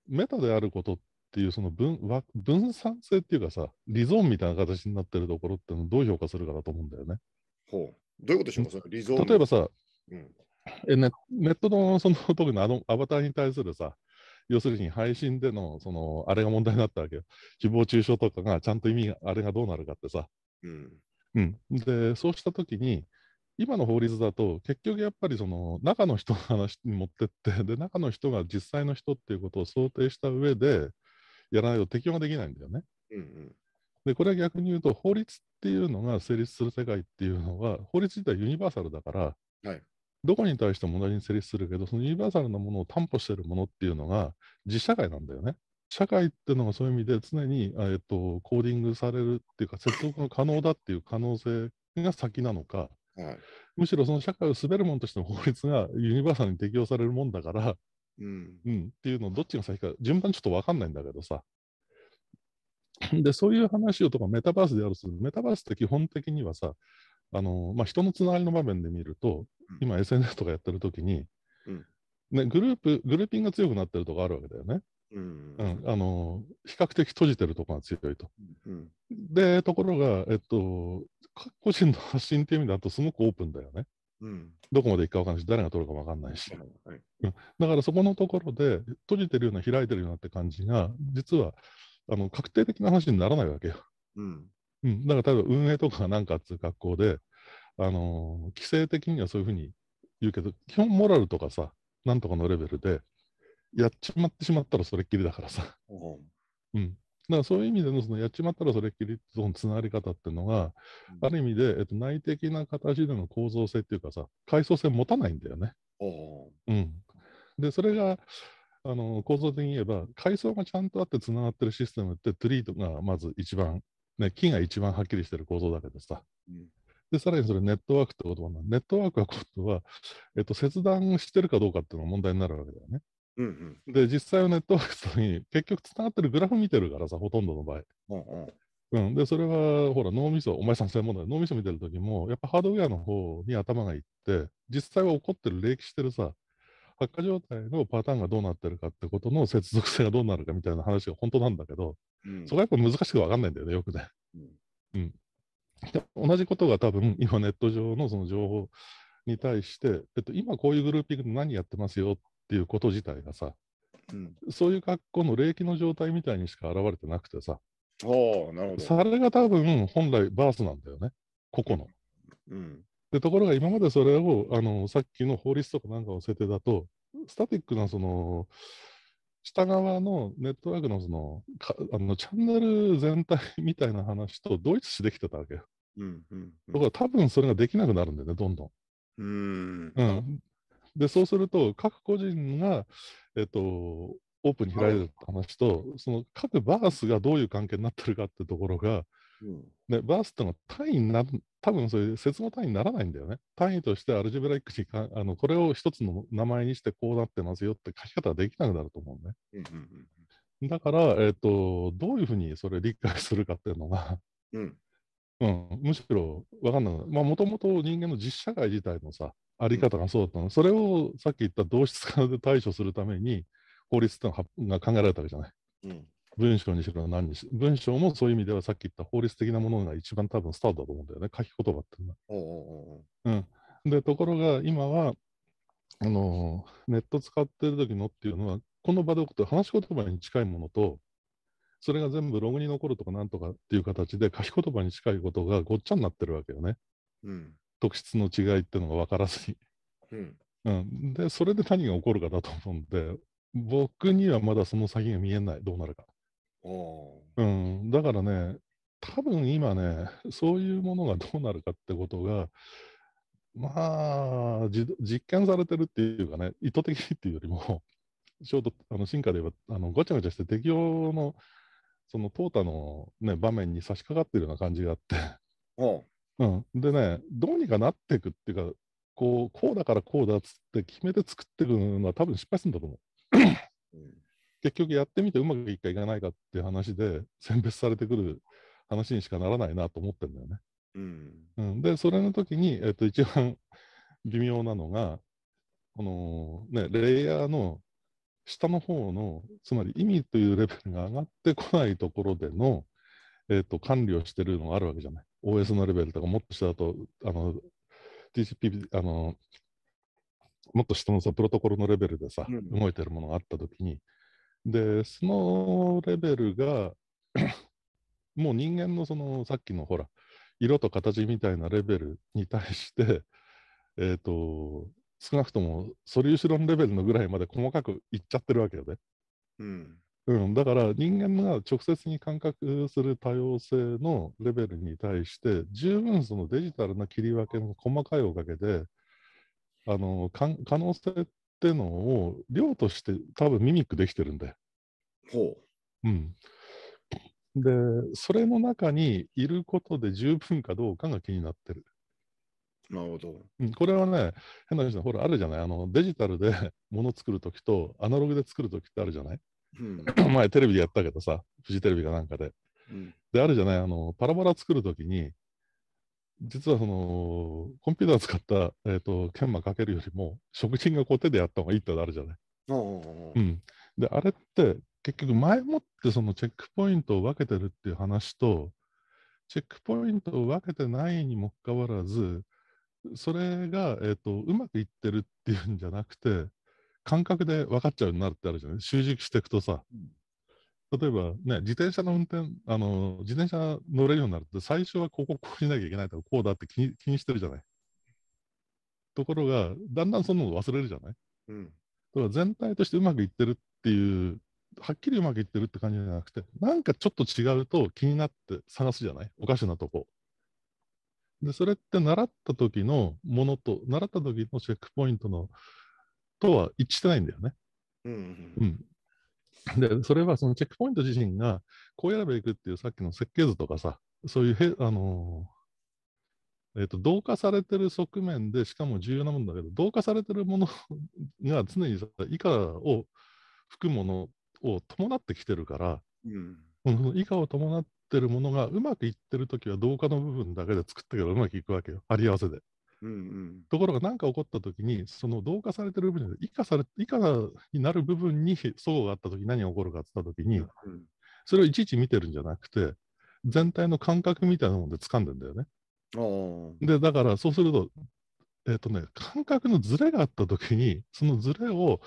A: メタであることっていうその分分散性っていうかさリゾーンみたいな形になってるところってのどう評価するかだと思うんだよね。ほうどういうことしますリゾーン例えばさ、うん、えネネットのその 特にあのアバターに対するさ要するに配信でのそのあれが問題になったわけよ。誹謗中傷とかがちゃんと意味あれがどうなるかってさ、うん、うん、でそうしたときに、今の法律だと、結局やっぱりその中の人の話に持ってって、で中の人が実際の人っていうことを想定した上でやらないと適用ができないんだよね。うんうん、で、これは逆に言うと、法律っていうのが成立する世界っていうのは、法律自体ユニバーサルだから、はい、どこに対しても同じに成立するけど、そのユニバーサルなものを担保しているものっていうのが、実社会なんだよね。社会っていうのがそういう意味で常に、えー、っと、コーディングされるっていうか、接続が可能だっていう可能性が先なのか、はい、むしろその社会を滑るものとしての法律がユニバーサルに適用されるもんだから、うん、うん、っていうの、どっちが先か、順番ちょっと分かんないんだけどさ。で、そういう話をとか、メタバースでやると、メタバースって基本的にはさ、あのまあ、人のつながりの場面で見ると、今、SNS とかやってる時に、うん、ね、グループ、グルーピングが強くなってるとこあるわけだよね。うん、うん、あの比較的閉じてるところが強いと。うん、でところが、えっと、個人の発信っていう意味だとすごくオープンだよね。うん、どこまで行くか分かんないし誰が取るか分かんないし、はいだからそこのところで閉じてるような開いてるようなって感じが実はあの確定的な話にならないわけよ。うんうん、だから例えば運営とかなんかっていう格好で、あのー、規制的にはそういうふうに言うけど基本モラルとかさなんとかのレベルでやっちまってしまったらそれっきりだからさ。うん、だからそういう意味でのそのやっちまったらそれっきりとのつながり方っていうのが、うん、ある意味で、えっと、内的な形での構造性っていうかさ階層性持たないんだよね。うん、でそれがあの構造的に言えば階層がちゃんとあってつながってるシステムってトリートがまず一番、ね、木が一番はっきりしてる構造だけどさ。うんで、さらにそれネットワークって言葉なネットワークは今度は、えっと、切断してるかどうかっていうのが問題になるわけだよね。うんうん、で、実際はネットワークに、結局つながってるグラフ見てるからさ、ほとんどの場合。うんうんうん、で、それは、ほら、脳みそ、お前さん専門だよ、脳みそ見てる時も、やっぱハードウェアの方に頭がいって、実際は起こってる、冷気してるさ、発火状態のパターンがどうなってるかってことの接続性がどうなるかみたいな話が本当なんだけど、うん、そこはやっぱ難しく分かんないんだよね、よくね。うん、うん、同じことが多分、今ネット上のその情報に対して、えっと、今こういうグルーピングで何やってますよっっていうこと自体がさ、うん、そういう格好の霊気の状態みたいにしか現れてなくてさ、おなるほどそれが多分本来バースなんだよね、個々の。うん、でところが今までそれをあのさっきの法律とかなんかの設定だと、スタティックなその下側のネットワークのそのあのチャンネル全体みたいな話と同一視できてたわけよ。
C: うんうんうん、
A: だから多分それができなくなるんだよね、どんどん。うん、うん、で、そうすると、各個人が、えっと、オープンに開いてるって話と、その各バースがどういう関係になってるかってところが、うん、ね、バースってのは単位にな多分そういう説の単位にならないんだよね。単位としてアルジブラックにかあのこれを一つの名前にしてこうなってますよって書き方はできなくなると思うね。うんうんうん、だから、えーと、どういうふうにそれ理解するかっていうのがうん、うん、むしろ分かんない。まあもともと人間の実社会自体のさ、あり方がそうだったの、それをさっき言った同質化で対処するために法律ってのが考えられたわけじゃない。うん文章にしろ何にしろ文章もそういう意味ではさっき言った法律的なものが一番多分スタートだと思うんだよね書き言葉っていうのは。でところが今はあのネット使ってる時のっていうのはこの場で送くと話し言葉に近いものとそれが全部ログに残るとかなんとかっていう形で書き言葉に近いことがごっちゃになってるわけよね。うん、特質の違いっていうのが分からずに、うんうん、でそれで何が起こるかだと思うんで僕にはまだその先が見えないどうなるか、うん、だからね多分今ねそういうものがどうなるかってことがまあ実験されてるっていうかね意図的っていうよりもちょうどあの進化でばあのごちゃごちゃして適応のその淘汰の、ね、場面に差し掛かってるような感じがあって、うん、でね、どうにかなっていくっていうか、こうこうだからこうだっつって決めて作っていくのは多分失敗するんだと思う。結局やってみてうまくいくかいかないかっていう話で選別されてくる話にしかならないなと思ってるんだよね。うんうん、でそれの時に、えっと、一番微妙なのがこの、ね、レイヤーの下の方のつまり意味というレベルが上がってこないところでの、えっと、管理をしてるのがあるわけじゃない。OS のレベルとか、もっと下だと、あの、TCP、あの、もっと下のさ、プロトコルのレベルでさ、動いてるものがあったときに、で、そのレベルが もう人間のその、さっきのほら、色と形みたいなレベルに対して、えっ、ー、と、少なくともソリューシンレベルのぐらいまで細かくいっちゃってるわけよね。うん、うん、だから人間が直接に感覚する多様性のレベルに対して十分そのデジタルな切り分けの細かいおかげであの可能性ってのを量として多分ミミックできてるんで。ほう、うん、でそれの中にいることで十分かどうかが気になってる。なるほど、うん、これはね、変な話でほら、あるじゃない、あのデジタルで 物作るときと、アナログで作るときってあるじゃない。うん、前テレビでやったけどさ、フジテレビかなんかで。うん、で、あるじゃない、あの、パラパラ作るときに、実はその、コンピューター使った、えっ、ー、と、研磨かけるよりも、食品がこう手でやった方がいいってあるじゃない。
C: うん。
A: で、あれって、結局前もってそのチェックポイントを分けてるっていう話と、チェックポイントを分けてないにもかかわらず、それが、えーと、とうまくいってるっていうんじゃなくて、感覚で分かっちゃうなるってあるじゃない習熟していくとさ、うん、例えばね、自転車の運転、あの、自転車乗れるようになると、最初はこここうしなきゃいけないとか、こうだって気に気にしてるじゃない。ところが、だんだんそんなの忘れるじゃない。うん。だから全体としてうまくいってるっていう、はっきりうまくいってるって感じじゃなくて、なんかちょっと違うと気になって探すじゃないおかしなとこ。で、それって習った時のものと、習った時のチェックポイントのとは一致してないんだよね。
C: うん、
A: うん、でそれはそのチェックポイント自身がこうやればいくっていうさっきの設計図とかさそういうへ、あのー、えーと、同化されてる側面でしかも重要なものだけど同化されてるものが常にさ以下を含むものを伴ってきてるから、うん、以下を伴ってるものがうまくいってる時は同化の部分だけで作ったけどうまくいくわけよあり合わせで。うんうん、ところが何か起こった時にその同化されてる部分以下され以下になる部分に齟齬があった時何が起こるかって言った時に、うん、それをいちいち見てるんじゃなくて全体の感覚みたいなもので掴んでんだよね。でだからそうすると,、えーとね、感覚のズレがあった時にそのズレを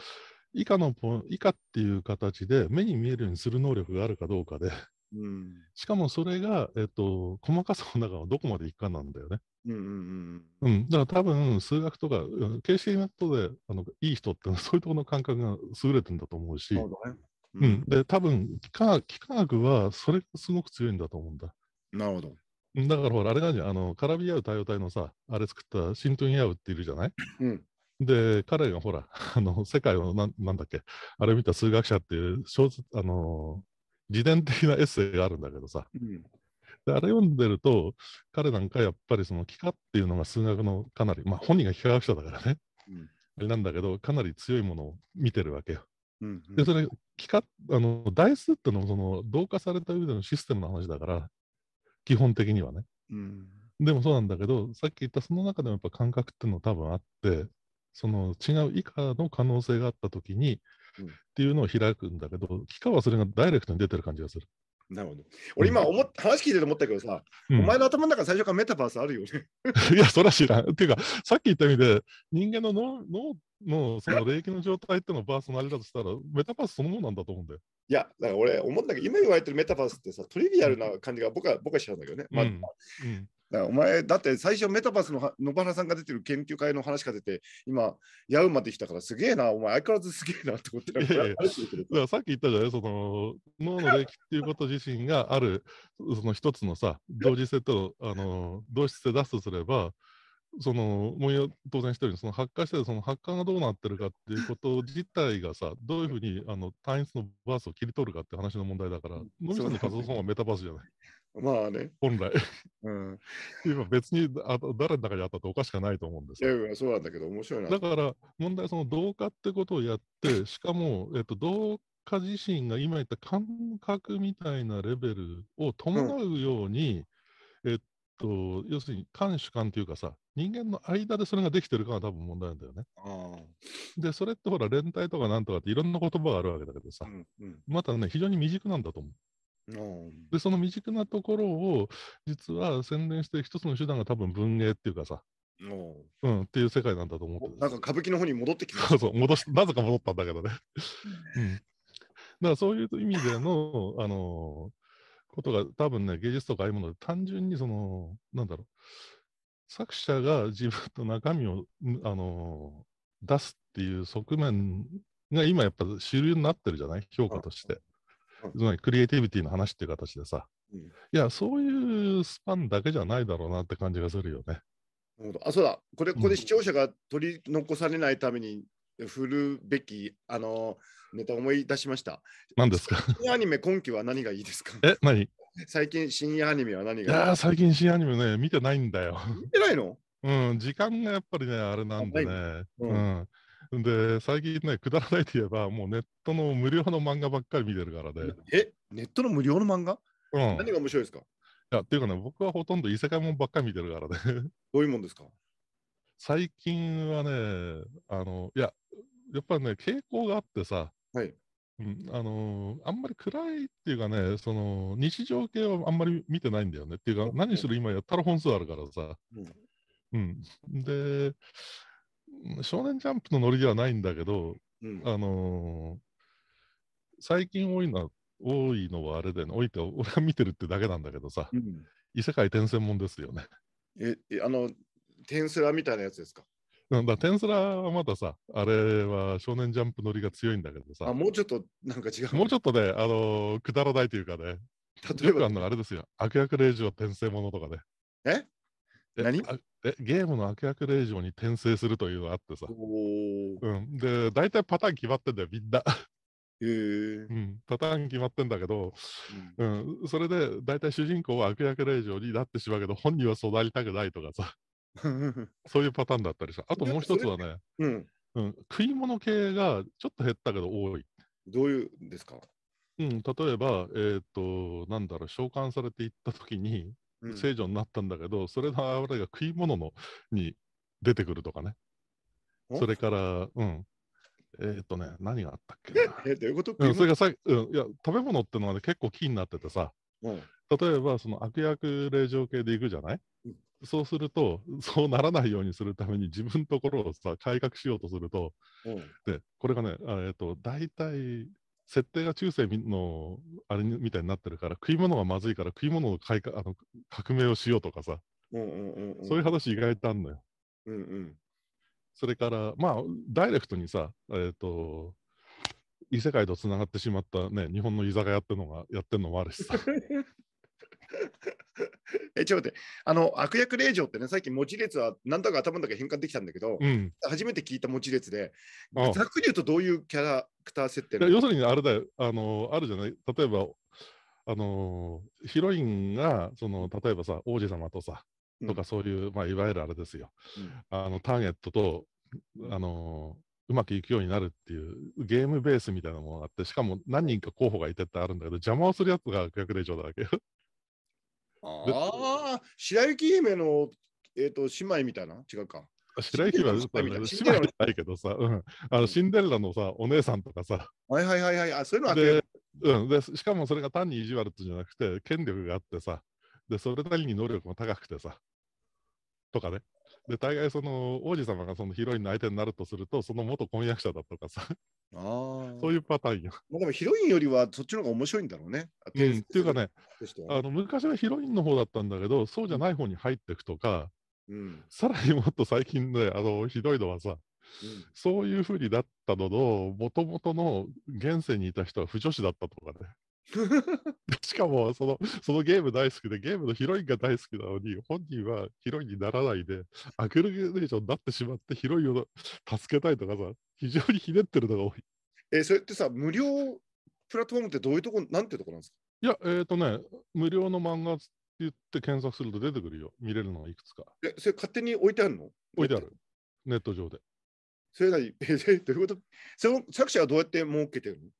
A: 以下の以下っていう形で目に見えるようにする能力があるかどうかで、うん、しかもそれが、えーと、細かさの中のどこまでいくかなんだよね。
C: うん
A: うんうん、だから多分数学とか形式ネットであのいい人ってそういうところの感覚が優れてるんだと思うし、うん、で多分幾何学はそれがすごく強いんだと思うんだ。なるほど。だからほらあれなんじゃあの絡み合う太陽体のさあれ作ったシントゥン・ヤウっているじゃない、うん、で彼がほらあの世界をななんだっけあれ見た数学者っていう小あの自伝的なエッセイがあるんだけどさ、うん、であれ読んでると、彼なんかやっぱりその幾何っていうのが数学のかなり、まあ、本人が幾何学者だからね、うん、あれなんだけど、かなり強いものを見てるわけよ。うんうん、でそれ幾何あの台数ってのもその同化された上でのシステムの話だから基本的にはね、うん、でもそうなんだけどさっき言ったその中でもやっぱ感覚っていうの多分あってその違う以下の可能性があった時に、うん、っていうのを開くんだけど幾何はそれがダイレクトに出てる感じがする。なるほど。
B: 俺今思っ、話聞いてて思ったけどさ、
A: うん、お前の頭の中最初からメタバースあるよね。いや、そら知らん。っていうか、さっき言った意味で、人間の脳脳のその霊気の状態ってのバースのあれだとしたら、メタバースそのものなんだと思うんだよ。
B: いや、だから俺思ったけど、今言われてるメタバースってさ、トリビアルな感じが僕は僕は知らんだけどね。まあ、うんうんだお前だって最初メタバースの野原さんが出てる研究会の話が出て今ヤウまで来たからすげえなお前相変わらずすげえなって思ってたさ
A: っき言ったじゃないその脳の歴っていうこと自身があるその一つのさ同時性とあの同質性出すとすればそのもう当然一人その発火してその発火がどうなってるかっていうこと自体がさどういうふうにあの単一のバースを切り取るかって話の問題だから、うん、さんの活動はメタバースじゃない。まあね。本来。うん。今別にあ誰の中にあったっておかしくないと思うんですよ。
B: いやいや、そうなんだけど、面白いな。だ
A: から、問題はその同化ってことをやって、しかも、えっと、同化自身が今言った感覚みたいなレベルを伴うように、うん、えっと、要するに、感主観というかさ、人間の間でそれができてるかが多分問題なんだよね。で、それってほら、連帯とかなんとかっていろんな言葉があるわけだけどさ、うんうん、またね、非常に未熟なんだと思う。で、その未熟なところを、実は宣伝して一つの手段が多分文芸っていうかさ、うん、っていう世界なんだと思ってなんか歌舞伎の方に戻ってきた。そう、戻し、なぜか戻ったんだけどね。うん。だからそういう意味での、あのー、ことが多分ね、芸術とかああいうもので、単純にその、なんだろう、作者が自分の中身を、あのー、出すっていう側面が今やっぱ主流になってるじゃない評価として。つまりクリエイティビティの話っていう形でさ、うん、いや、そういうスパンだけじゃないだろうなって感じがするよね。
B: なるほどあそうだ、これ、ここで視聴者が取り残されないために振るべき、あのネタ思い出しました。何ですかアニメ今期は何がいいですかえ、何最近深夜アニメは何がいや最
A: 近深夜アニメね、見てないんだよ。見てないのうん、時間がやっぱりね、あれなんでね。うん、うんで、最近ね、くだらないといえば、もうネットの無料の漫画ばっかり見てるからで。えネットの無料の漫画、うん、何が面白いですかいや、っていうかね、僕はほとんど異世界もんばっかり見てるからで。どういうもんですか最近はね、あの、いや、やっぱりね、傾向があってさ、はい。うん、あのー、あんまり暗いっていうかね、その日常系はあんまり見てないんだよねっていうか、何しろ今やったら本数あるからさ。うん、うん、で、少年ジャンプのノリではないんだけど、うん、あのー、最近多いのは、多いのはあれだよね、多いって俺が見てるってだけなんだけどさ、うん、異世界転生もんですよね。
B: え、あの、転スラみたいなやつですか
A: なんだ、テンスラはまださ、あれは少年ジャンプノりが強いんだけどさ、あもうちょっとなんか違う。もうちょっとね、あのー、くだらないというかね、例えば、あのあれですよ、悪役令嬢転生ものとかね。え何えゲームの悪役令状に転生するというのがあってさ。うん、で、大体パターン決まってんだよ、みんな。えうん、パターン決まってんだけど、うん、うん、それで大体主人公は悪役令嬢になってしまうけど、本人は育りたくないとかさ、そういうパターンだったりさ、あともう一つはね、うん、うん、食い物系がちょっと減ったけど多い。どういうんですかうん、例えば、えっ、ー、と、なんだろう、召喚されていったときに、聖女になったんだけど、うん、それの油が食い物のに出てくるとかね。それから、うん。えー、っとね、何があったっ
B: けえ、どういうこと、うん、それがさ、うん、
A: いや食べ物ってのは、ね、結構気になっててさ、うん、例えばその悪役令状系でいくじゃない、そうすると、そうならないようにするために自分のところをさ、改革しようとすると、でこれがね、えー、っと大体設定が中世のあれみたいになってるから食い物がまずいから食い物をあの革命をしようとかさ、
C: うんうんうん、そういう話
A: 意外とあんのよ。うんうん、それからまあダイレクトにさ、えーと、と異世界とつながってしまった、ね、日本の居酒屋ってのがやってるのもあるしさ
B: えちょっと待ってあの悪役令状ってね最近文字列は何とか頭の中変換できたんだけど、うん、初めて聞いた文字列でざっくり言うとどういうキャラクター設定要する
A: にあれだよあのあるじゃない例えばあのヒロインがその例えばさ王子様とさとかそういう、うん、まあ、いわゆるあれですよ、うん、あのターゲットとあのうまくいくようになるっていうゲームベースみたいなものがあってしかも何人か候補がいてってあるんだけど邪魔をするやつが逆令状だわけあ
B: あ、白雪姫の、えーと、と姉妹みたいな違うか。
A: 白雪姫は姉妹じゃないけどさ、うん、あのシンデレラのさ、お姉さんとかさ。はいはいはいはい、あそういうのあってうん、でしかもそれが単に意地悪じゃなくて、権力があってさ、でそれなりに能力も高くてさ、とかね。で、大概その王子様がそのヒロインの相手になるとすると、その元婚約者だとかさ、あ そういうパターンよ。まあ、でもヒロ
B: インよりはそっちの方が面白いんだろうね。
A: うん、っていうかねあの、昔はヒロインの方だったんだけど、そうじゃない方に入っていくとか、うん、さらにもっと最近ね、あのひどいのはさ、うん、そういうふうにだったのの、もともとの現世にいた人は不女子だったとかね。しかもその、そのゲーム大好きで、ゲームのヒロインが大好きなのに、本人はヒロインにならないで、アクレゲーションになってしまって、ヒロインを助けたいとかさ、非常にひねってるのが多い。
B: えー、それってさ、無料プラットフォームってどういうとこ、なんていうとこなんですか
A: いや、えっ、ー、とね、無料の漫画って言って検索すると出てくるよ、見れるのがいくつか。
B: え、それ勝手に置いてあるの
A: 置いてある、ネット上で。
B: それ何、えー、どういうことその作者はどうやって儲けてるの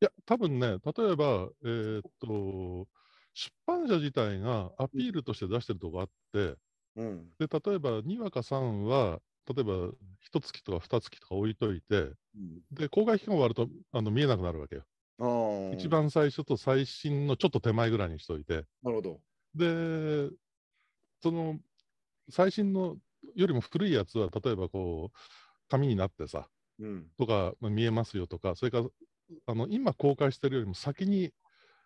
A: や、多分ね、例えば、えー、っと、出版社自体がアピールとして出してるとこあって、うん、で例えば2わか3は、例えば1月とか2月とか置いといて、うん、で公開期間終わるとあの見えなくなるわけよ。一番最初と最新のちょっと手前ぐらいにしといて。なるほどでその最新のよりも古いやつは例えばこう紙になってさ、うん、とか見えますよとかそれからあの今公開してるよりも先に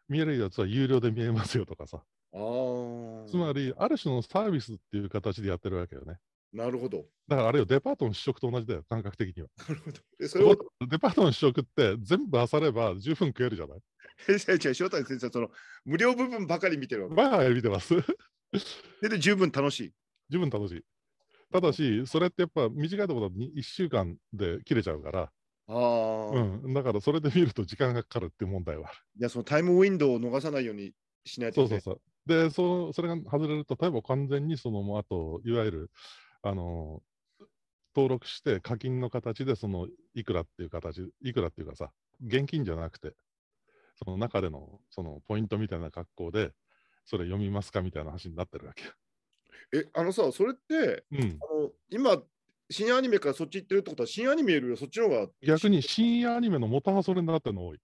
A: 見えるやつは有料で見えますよとかさ。つまり、ある種のサービスっていう形でやってるわけよね。なるほど。だからあれよ、デパートの試食と同じだよ、感覚的には。なるほど。それデパートの試食って全部あされば十分食えるじゃない
B: 違う違う、翔 太先生その無料部分ばかり見てるわ
A: け。ばかり見てます。でで、十分楽しい。十分楽しい。ただし、それってやっぱ短いところだと1週間で切れちゃうから、ああ、うん。だからそれで見ると時間がかかるって問題はいやそのタイムウィンドウを逃さないようにしないと、ね、そうそうそう。で、そそれが外れると、例えば完全にその後、あと、いわゆる、あの、登録して課金の形で、その、いくらっていう形、いくらっていうかさ、現金じゃなくて、その中での、その、ポイントみたいな格好で、それ読みますかみたいな話になってるわけ。
B: え、あのさ、それって、うん、あの今、新アニメからそっち行ってるってことは、新アニメよりそっちの方が。
A: 逆に新アニメの元がそれになってるの多い。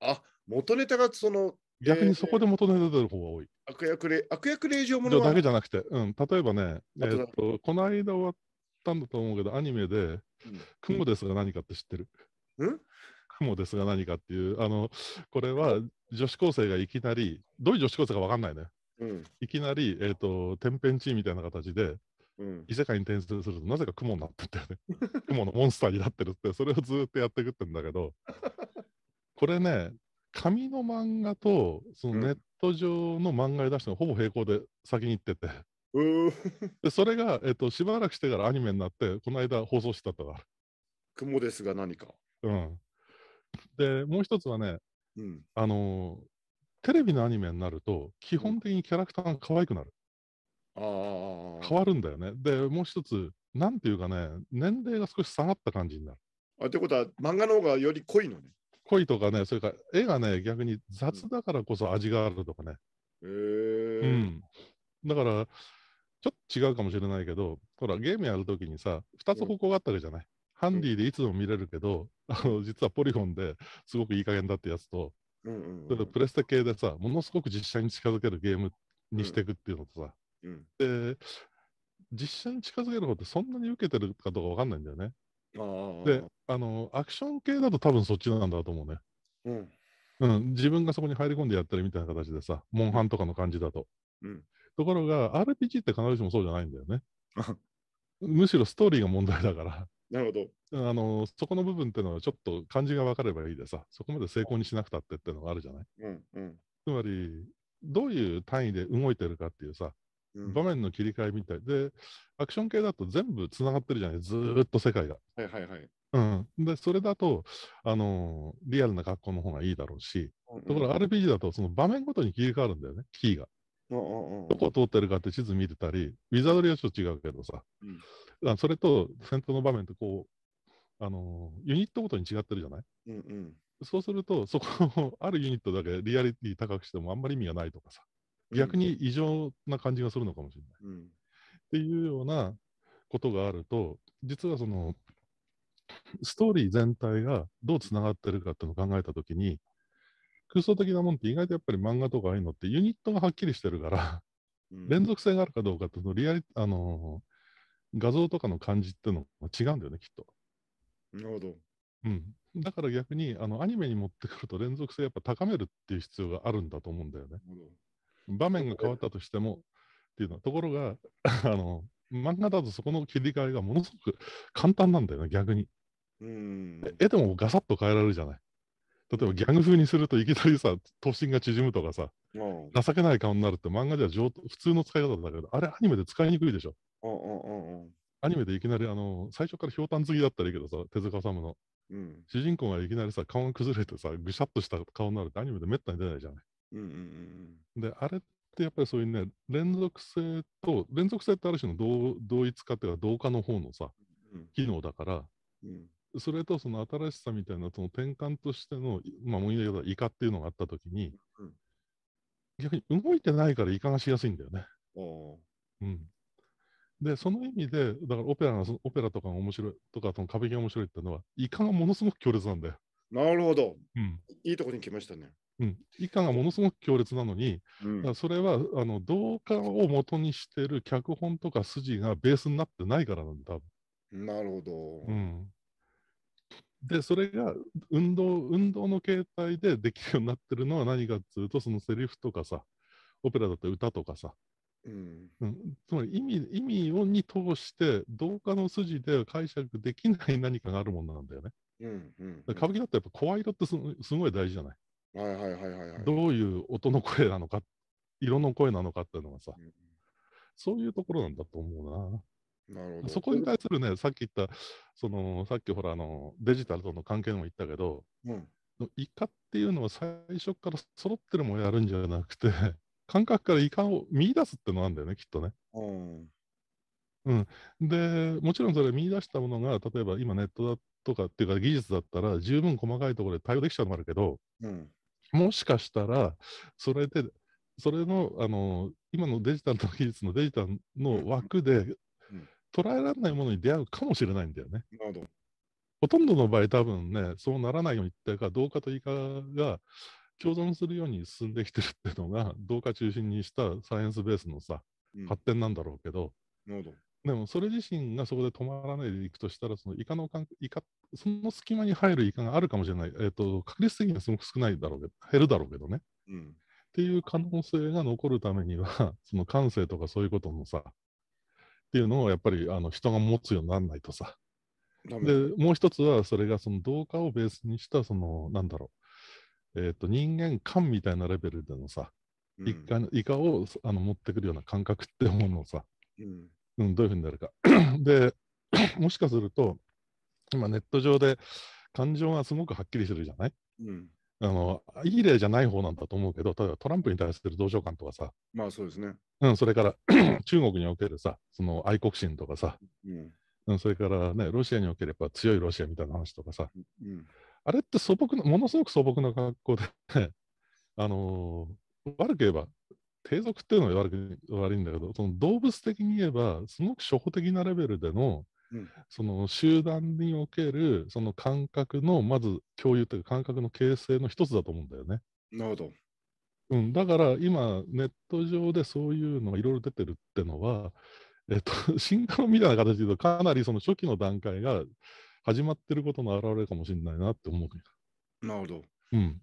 B: あ、元ネタがその。逆にそこ
A: で元ネタ出る方が多い。
B: えー、悪役令悪役令状ものだけじゃ
A: なくて、うん、例えばね、えっと、この間終わったんだと思うけど、アニメで、雲、うん、ですが何かって知ってる。うん雲ですが何かっていう、あの、これは女子高生がいきなり、どういう女子高生か分かんないね。うん、いきなり、えーと天変地異みたいな形で、うん、異世界に転生するとなぜか雲になってってね 雲のモンスターになってるってそれをずっとやっていくってんだけど これね紙の漫画とそのネット上の漫画出してのほぼ平行で先に行っててでそれが、えっと、しばらくしてからアニメになってこの間放送してたから
B: 雲ですが何か
A: うんでもう一つはね、うん、あのテレビのアニメになると基本的にキャラクターが可愛くなる、変わるんだよね。で、もう一つ、なんていうかね、年齢が少し下がった感じになる。
B: あってことは、漫画の方がより濃いのね。
A: 濃いとかね、それから絵がね、逆に雑だからこそ味があるとかね。
B: へ、うん、えー、うん。
A: だから、ちょっと違うかもしれないけど、ほら、ゲームやるときにさ、2つ方向があったわけじゃない。うん、ハンディでいつでも見れるけど、あの実はポリォンですごくいい加減だってやつと、うんうんうん、プレステ系でさ、ものすごく実写に近づけるゲームにしていくっていうのとさ、で実写に近づけることそんなに受けてるかどうか分かんないんだよね。であのアクション系だと多分そっちなんだと思うね。うんうん、自分がそこに入り込んでやったりみたいな形でさ、モンハンとかの感じだと。うん、ところが、RPG って必ずしもそうじゃないんだよね。むしろストーリーが問題だから。なるほどあのそこの部分っていうのはちょっと感じが分かればいいでさそこまで成功にしなくたってっていうのがあるじゃない、うんうん、つまりどういう単位で動いてるかっていうさ場面の切り替えみたいで、アクション系だと全部つながってるじゃないずっと世界が。はいはいはいうん、でそれだと、あのー、リアルな格好の方がいいだろうし、うんうん、ところ RPG だとその場面ごとに切り替わるんだよね、キーが。うんうん、どこを通ってるかって地図見てたり、ウィザードリーはちょっと違うけどさ、うん、それと戦闘の場面ってこう、あのー、ユニットごとに違ってるじゃない、うんうん、そうすると、そこをあるユニットだけリアリティ高くしてもあんまり意味がないとかさ、逆に異常な感じがするのかもしれない。うん、っていうようなことがあると、実はその、ストーリー全体がどうつながってるかっていうのを考えたときに、空想的なもんって意外とやっぱり漫画とかああいうのってユニットがはっきりしてるから、うん、連続性があるかどうかっていうのリアリ、あの画像とかの感じっていうのが違うんだよね、きっと。なるほど。うん。だから逆に、あの、アニメに持ってくると連続性やっぱ高めるっていう必要があるんだと思うんだよね。なるほど。場面が変わったとしてもっていうのはところが あの漫画だとそこの切り替えがものすごく簡単なんだよね逆に。うん絵でもガサッと変えられるじゃない。例えばギャング風にするといきなりさ頭身が縮むとかさ、うん、情けない顔になるって漫画では上普通の使い方だけどあれアニメで使いにくいでしょ。うんうんうん、アニメでいきなりあの最初からひょうたん好きだったらいいけどさ手塚治虫の、うん、主人公がいきなりさ顔が崩れてさぐしゃっとした顔になるってアニメでめったに出ないじゃない。うんうんうん、であれってやっぱりそういうね連続性と連続性ってある種の同同一化っていうか同化の方のさ、うん、機能だから、うん、それとその新しさみたいなその転換としてのまあもう言い方イカっていうのがあった時に、うん、逆に動いてないからイカがしやすいんだよね。うん、で、その意味で、だからオペラが、オペラとかが面白い、とか、その壁が面白いっていうのは、イカがものすごく強烈なんだよ。
B: なるほど。うん、いいとこに来ましたね。
A: うん、以下がものすごく強烈なのに、うん、それはあの同感を元にしてる脚本とか筋がベースになってないからなんだ、多
B: 分なるほど。
A: うん、で、それが運動運動の形態でできるようになってるのは何かっていうと、そのセリフとかさ、オペラだったら歌とかさ、うんうん、つまり意味意味をに通して同化の筋で解釈できない何かがあるものなんだよね。
C: うんうん、うん、
A: 歌舞伎だったらやっぱ声色ってすごい大事じゃない。はいはいはいはい、はい、どういう音の声なのか、色の声なのかっていうのがさ、そういうところなんだと思うな。なるほどそこに対するね、さっき言った、そのさっきほらあの、デジタルとの関係も言ったけど、うん、イカっていうのは最初から揃ってるものやるんじゃなくて、感覚からイカを見出すってのなんだよね、きっとね。うん、うん、でもちろんそれ見出したものが、例えば今ネットだとかっていうか技術だったら、十分細かいところで対応できちゃうのもあるけど、うん、もしかしたら、それで、それの、あの、今のデジタルの技術のデジタルの枠で、捉えられないものに出会うかもしれないんだよね。なるほど。ほとんどの場合、多分ね、そうならないように言ったか、同化と異化が共存するように進んできてるっていうのが、同化中心にしたサイエンスベースのさ、発展なんだろうけど、なるほどでもそれ自身がそこで止まらないでいくとしたら、そのイカのイカっその隙間に入るイカがあるかもしれない、えーと、確率的にはすごく少ないだろうけど、減るだろうけどね。うん、っていう可能性が残るためには、その感性とかそういうことのさ、っていうのをやっぱりあの人が持つようにならないとさ。で、もう一つは、それがその同化をベースにした、その、なんだろう、えっ、ー、と、人間感みたいなレベルでのさ、うん、イカイカをあの持ってくるような感覚ってものをさ、うん、うん、どういうふうになるか。で、もしかすると、今ネット上で感情がすごくはっきりしてるじゃない、うん、あのいい例じゃない方なんだと思うけど、例えばトランプに対する同情感とかさ、
B: まあそうですね、
A: うん、それから 中国におけるさ、その愛国心とかさ、うんうん、それからね、ロシアにおければ強いロシアみたいな話とかさ、うん、あれって素朴な、ものすごく素朴な格好で あのー、悪く言えば、低俗っていうのは悪く悪いんだけど、その動物的に言えば、すごく初歩的なレベルでのうん、その集団におけるその感覚のまず共有というか感覚の形成の一つだと思うんだよね。なるほど。うん、だから今ネット上でそういうのがいろいろ出てるってのは、えっと、進化論みたいな形で言うとかなりその初期の段階が始まってることの表れかもしれないなって思う。なるほど。うん、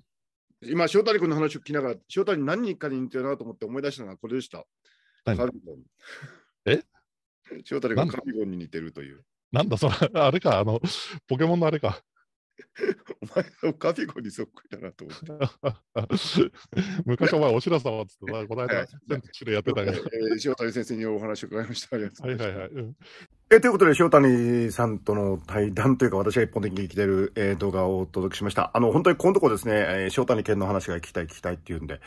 B: 今、塩谷君の話を聞きながら、塩谷何人かに似てるなと思って思い出したのがこれでした。え塩谷がカビゴンに似てるという。
A: なんだそれ、あれか、あの、ポケモンのあれか。
B: お前、カビゴンにそっくりだなと思って。
A: 昔
B: お前、おしらさまっつってな、この間、全部やってたけど。えー塩谷先生にお話を伺いました。ありがとうござはいましはいはい。うえーということで、塩谷さんとの対談というか、私が一本的に生きてる、えー動画をお届けしました。あの、本当にこのとこですね、えー塩谷健の話が聞きたい聞きたいっていうんで、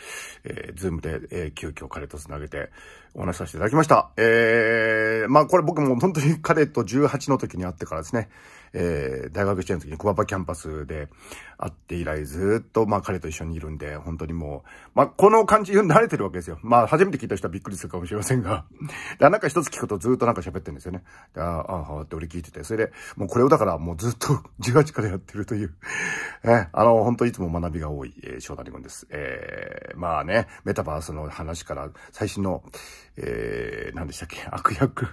B: えーズームで、えー急遽彼とつなげて、お話しさせていただきました。えー、まあこれ僕も本当に彼と18の時に会ってからですね、えー、大学1年の時にクワパキャンパスで会って以来ずっとまあ彼と一緒にいるんで、本当にもう、まあこの感じ慣れてるわけですよ。まあ初めて聞いた人はびっくりするかもしれませんが、なんか一つ聞くとずっとなんか喋ってるんですよね。ああ、ああ、って俺聞いてて、それでもうこれをだからもうずっと18 からやってるという、えあの本当いつも学びが多い、えー、翔太君です。えー、まあね、メタバースの話から最新の、えー、何でしたっけ 悪役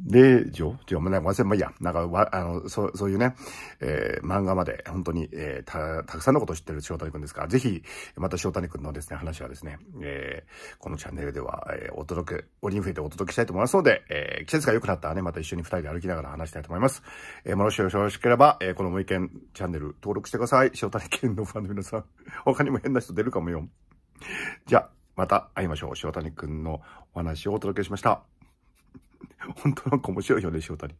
B: で、じょジョもね、忘れ、まあ、いや、なんか、わ、あの、そう、そういうね、えー、漫画まで、本当に、えー、た、たくさんのことを知ってる翔谷くんですから、ぜひ、また翔谷くんのですね、話はですね、えー、このチャンネルでは、えー、お届け、オリンフェイでお届けしたいと思いますので、えー、季節が良くなったらね、また一緒に二人で歩きながら話したいと思います。えー、もしよろしければ、えー、このも意見チャンネル登録してください。翔谷県のファンの皆さん。他にも変な人出るかもよ。じゃあ、また会いましょう。塩谷くんのお話をお届けしました。本当なんか面白いよね、塩谷。